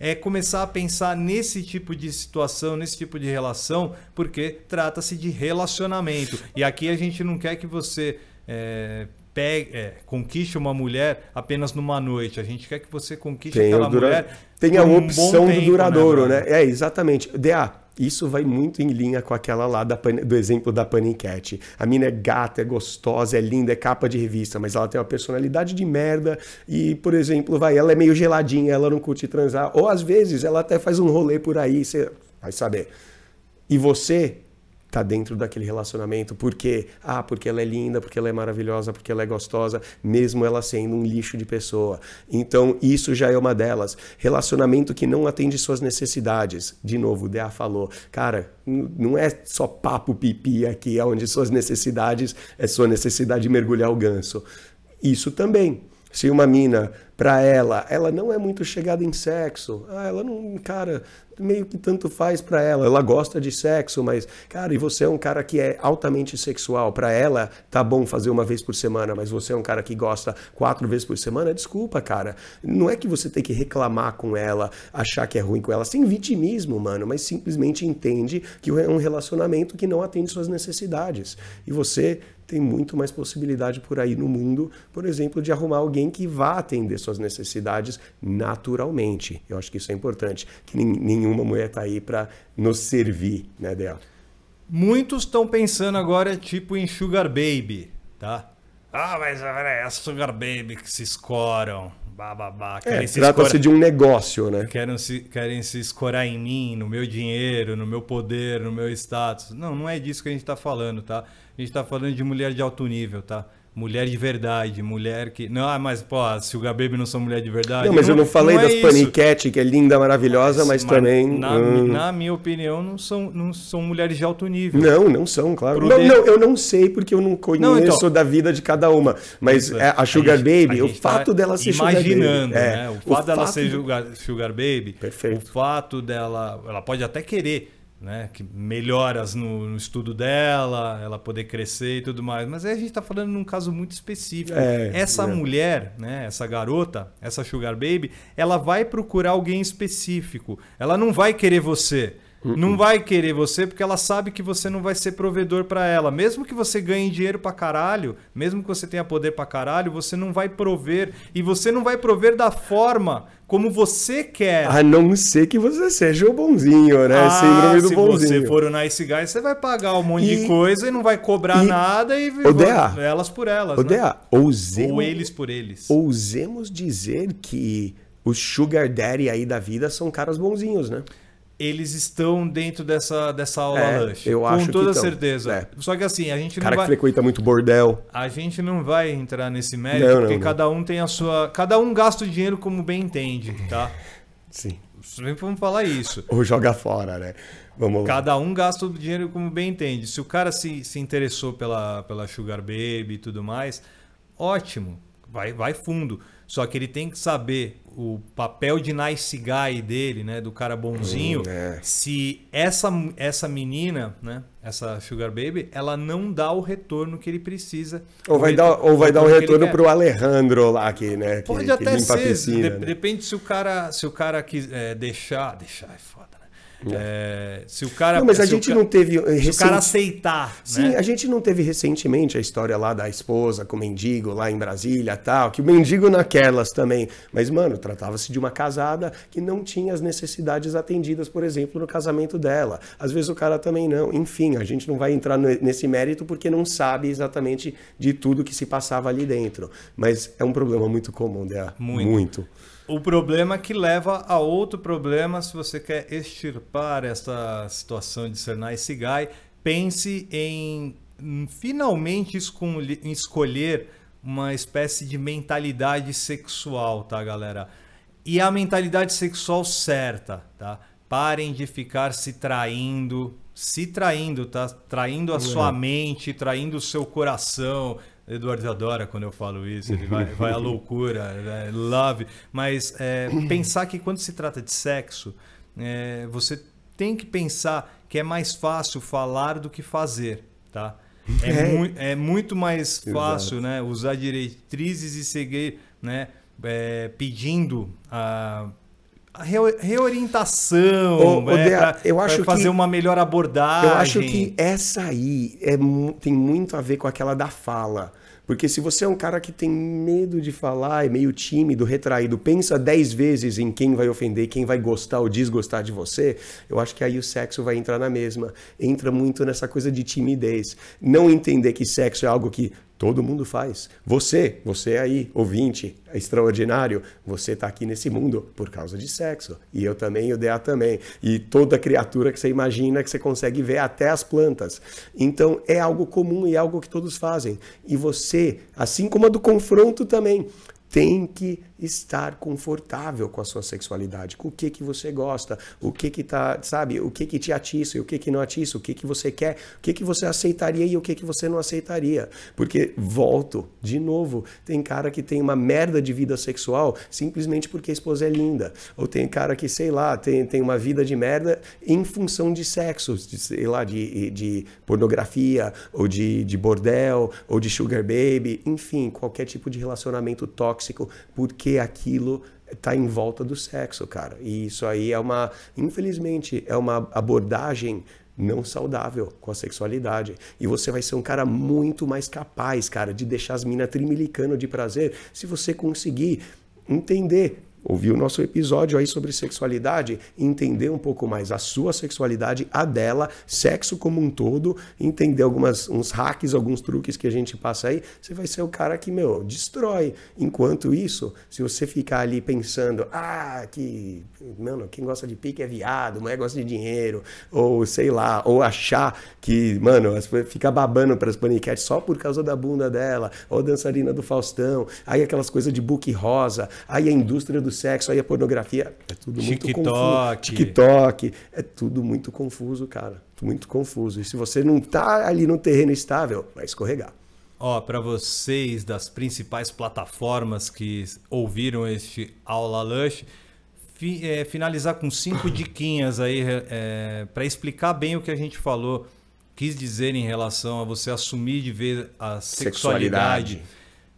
É começar a pensar nesse tipo de situação, nesse tipo de relação, porque trata-se de relacionamento. E aqui a gente não quer que você é, pegue, é, conquiste uma mulher apenas numa noite. A gente quer que você conquiste tem aquela dura... mulher. Tem a um opção tempo, do né, duradouro, né? né? É, exatamente. DA, isso vai muito em linha com aquela lá pan... do exemplo da Panicat. A mina é gata, é gostosa, é linda, é capa de revista, mas ela tem uma personalidade de merda e, por exemplo, vai, ela é meio geladinha, ela não curte transar. Ou às vezes ela até faz um rolê por aí, você vai saber. E você tá dentro daquele relacionamento. Por quê? Ah, porque ela é linda, porque ela é maravilhosa, porque ela é gostosa, mesmo ela sendo um lixo de pessoa. Então, isso já é uma delas. Relacionamento que não atende suas necessidades. De novo, o falou, cara, não é só papo pipi aqui, é onde suas necessidades é sua necessidade de mergulhar o ganso. Isso também, se uma mina, para ela, ela não é muito chegada em sexo, ah, ela não, cara, meio que tanto faz para ela, ela gosta de sexo, mas, cara, e você é um cara que é altamente sexual, para ela tá bom fazer uma vez por semana, mas você é um cara que gosta quatro vezes por semana, desculpa, cara, não é que você tem que reclamar com ela, achar que é ruim com ela, sem vitimismo, mano, mas simplesmente entende que é um relacionamento que não atende suas necessidades, e você tem muito mais possibilidade por aí no mundo, por exemplo, de arrumar alguém que vá atender suas necessidades naturalmente. Eu acho que isso é importante, que nenhuma mulher está aí para nos servir, né, dela. Muitos estão pensando agora tipo em Sugar Baby, tá? Ah, mas é Sugar Baby que se escoram bababá. É, Trata-se de um negócio, né? Querem se, querem se escorar em mim, no meu dinheiro, no meu poder, no meu status. Não, não é disso que a gente está falando, tá? A gente está falando de mulher de alto nível, tá? Mulher de verdade, mulher que. Não, ah, mas, pô, se o não são mulher de verdade. Não, mas eu não, eu não falei não é das é paniquete, que é linda, maravilhosa, mas, mas também. Na, hum. na, minha opinião, não são, não são mulheres de alto nível. Não, não são, claro. não, de... não, eu não sei porque eu não então, conheço então, da vida de cada uma. Mas é, é, a Sugar a Baby, o tá fato tá dela ser Imaginando, né? É, o fato o dela ser sugar, sugar Baby, Perfeito. o fato dela. Ela pode até querer né, que melhoras no, no, estudo dela, ela poder crescer e tudo mais. Mas aí a gente está falando num caso muito específico. É, essa é. mulher, né, essa garota, essa sugar baby, ela vai procurar alguém específico. Ela não vai querer você. Não uh-uh. vai querer você porque ela sabe que você não vai ser provedor para ela. Mesmo que você ganhe dinheiro para caralho, mesmo que você tenha poder para caralho, você não vai prover. E você não vai prover da forma como você quer. A não ser que você seja o bonzinho, né? Ah, Síndrome do se bonzinho. você for o nice guy, você vai pagar um monte e... de coisa e não vai cobrar e... nada e Odea, elas por elas. Odea, né? ousemos, Ou eles por eles. Ousemos dizer que os sugar daddy aí da vida são caras bonzinhos, né? eles estão dentro dessa, dessa aula é, lunch. Eu acho Com toda que então, certeza. É. Só que assim, a gente não Cara vai... que frequenta muito bordel. A gente não vai entrar nesse mérito, não, porque não, cada não. um tem a sua. Cada um gasta o dinheiro como bem entende, tá? Sim. Vamos falar isso. Ou joga fora, né? Vamos Cada um gasta o dinheiro como bem entende. Se o cara se, se interessou pela, pela Sugar Baby e tudo mais, ótimo. Vai, vai fundo. Só que ele tem que saber o papel de nice guy dele, né, do cara bonzinho, hum, é. se essa essa menina, né, essa sugar baby, ela não dá o retorno que ele precisa. Ou vai dar ou vai dar o retorno para o Alejandro lá aqui, né? Pode que, até que ser, piscina, de, né? depende se o cara se o cara quiser é, deixar, deixar é foda. É. é, se o cara. Não, mas a gente não teve. Eh, se o cara aceitar. Né? Sim, né? a gente não teve recentemente a história lá da esposa com o mendigo lá em Brasília tal, que o mendigo naquelas também. Mas, mano, tratava-se de uma casada que não tinha as necessidades atendidas, por exemplo, no casamento dela. Às vezes o cara também não. Enfim, a gente não vai entrar nesse mérito porque não sabe exatamente de tudo que se passava ali dentro. Mas é um problema muito comum, né? Muito. muito. O problema que leva a outro problema, se você quer extirpar essa situação de ser nice guy, pense em finalmente escolher uma espécie de mentalidade sexual, tá, galera? E a mentalidade sexual certa, tá? Parem de ficar se traindo, se traindo, tá? Traindo a sua mente, traindo o seu coração, Eduardo adora quando eu falo isso, ele vai, vai à loucura, né? love. Mas é, pensar que quando se trata de sexo, é, você tem que pensar que é mais fácil falar do que fazer, tá? É, é. Mu é muito mais fácil, né? Usar diretrizes e seguir, né? É, pedindo a reorientação, o, é, né, eu acho fazer que, uma melhor abordagem. Eu acho que essa aí é, tem muito a ver com aquela da fala. Porque se você é um cara que tem medo de falar, é meio tímido, retraído, pensa dez vezes em quem vai ofender, quem vai gostar ou desgostar de você, eu acho que aí o sexo vai entrar na mesma. Entra muito nessa coisa de timidez. Não entender que sexo é algo que Todo mundo faz. Você, você aí, ouvinte, é extraordinário, você está aqui nesse mundo por causa de sexo. E eu também, o DA também. E toda criatura que você imagina, que você consegue ver, até as plantas. Então é algo comum e é algo que todos fazem. E você, assim como a do confronto também, tem que estar confortável com a sua sexualidade, com o que que você gosta, o que que tá, sabe, o que que te atiça e o que que não atiça, o que que você quer, o que que você aceitaria e o que que você não aceitaria. Porque volto de novo, tem cara que tem uma merda de vida sexual simplesmente porque a esposa é linda, ou tem cara que, sei lá, tem, tem uma vida de merda em função de sexo, de, sei lá, de, de pornografia, ou de, de bordel, ou de sugar baby, enfim, qualquer tipo de relacionamento tóxico, porque porque aquilo está em volta do sexo, cara. E isso aí é uma, infelizmente, é uma abordagem não saudável com a sexualidade. E você vai ser um cara muito mais capaz, cara, de deixar as minas trimilicando de prazer se você conseguir entender ouvir o nosso episódio aí sobre sexualidade, entender um pouco mais a sua sexualidade, a dela, sexo como um todo, entender algumas uns hacks, alguns truques que a gente passa aí, você vai ser o cara que, meu, destrói. Enquanto isso, se você ficar ali pensando, ah, que, mano, quem gosta de pique é viado, mulher gosta de dinheiro, ou sei lá, ou achar que, mano, fica babando para as paniquetes só por causa da bunda dela, ou dançarina do Faustão, aí aquelas coisas de book rosa, aí a indústria do do sexo, aí a pornografia. É tudo muito confuso. TikTok. É tudo muito confuso, cara. Muito confuso. E se você não tá ali no terreno estável, vai escorregar. Ó, oh, para vocês das principais plataformas que ouviram este aula Lush, fi, é, finalizar com cinco diquinhas aí é, para explicar bem o que a gente falou, quis dizer em relação a você assumir de ver a sexualidade. sexualidade.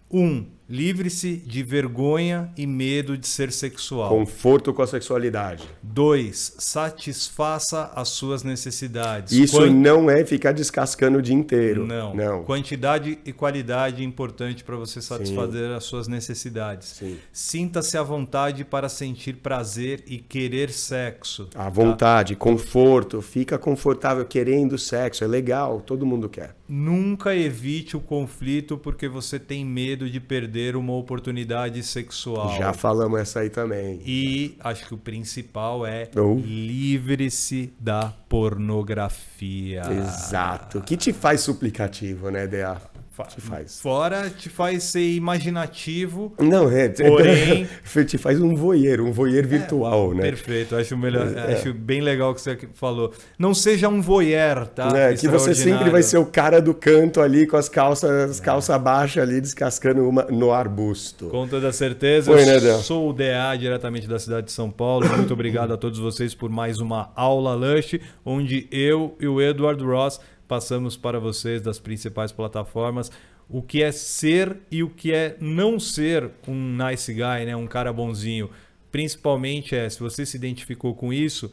Um, Livre-se de vergonha e medo de ser sexual. Conforto com a sexualidade. 2. Satisfaça as suas necessidades. Isso Quant... não é ficar descascando o dia inteiro. Não. não. Quantidade e qualidade é importante para você satisfazer Sim. as suas necessidades. Sinta-se à vontade para sentir prazer e querer sexo. À tá? vontade, tá? conforto. Fica confortável querendo sexo. É legal, todo mundo quer. Nunca evite o conflito porque você tem medo de perder uma oportunidade sexual. Já falamos essa aí também. E acho que o principal é oh. livre-se da pornografia. Exato. Que te faz suplicativo, né, Dea? Te faz. Fora te faz ser imaginativo. Não, é. Porém... te faz um voyeur, um voyeur é, virtual, é, né? Perfeito, acho melhor, é. acho é. bem legal o que você falou. Não seja um voyeur, tá? É, que você sempre vai ser o cara do canto ali com as calças, as é. calça baixa ali descascando uma no arbusto. Com toda certeza. Oi, né, Sou o DA diretamente da cidade de São Paulo. Muito obrigado a todos vocês por mais uma aula Lush, onde eu e o Eduardo Ross passamos para vocês das principais plataformas o que é ser e o que é não ser um nice guy, né? um cara bonzinho. Principalmente é, se você se identificou com isso,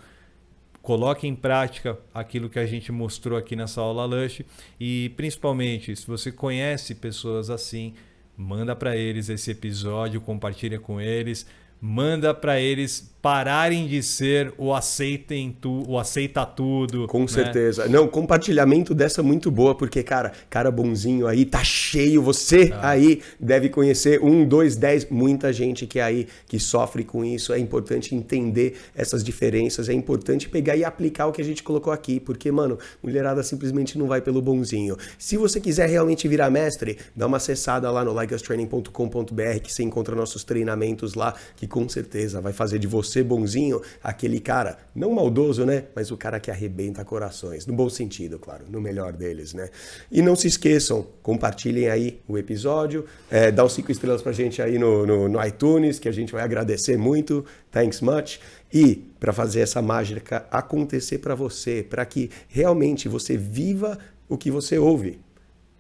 coloque em prática aquilo que a gente mostrou aqui nessa aula Lush e principalmente se você conhece pessoas assim, manda para eles esse episódio, compartilha com eles, manda para eles pararem de ser o aceitem tu, o aceita tudo. Com né? certeza. Não, compartilhamento dessa é muito boa, porque, cara, cara bonzinho aí, tá cheio. Você tá. aí deve conhecer um, dois, dez, muita gente que é aí que sofre com isso. É importante entender essas diferenças. É importante pegar e aplicar o que a gente colocou aqui, porque, mano, mulherada simplesmente não vai pelo bonzinho. Se você quiser realmente virar mestre, dá uma acessada lá no likeustraining.com.br que você encontra nossos treinamentos lá, que com certeza vai fazer de você ser bonzinho, aquele cara, não maldoso, né? Mas o cara que arrebenta corações. No bom sentido, claro, no melhor deles, né? E não se esqueçam, compartilhem aí o episódio, é, dá os cinco estrelas pra gente aí no, no, no iTunes, que a gente vai agradecer muito. Thanks much. E para fazer essa mágica acontecer para você, para que realmente você viva o que você ouve.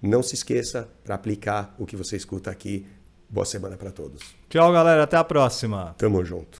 Não se esqueça para aplicar o que você escuta aqui. Boa semana para todos. Tchau, galera. Até a próxima. Tamo junto.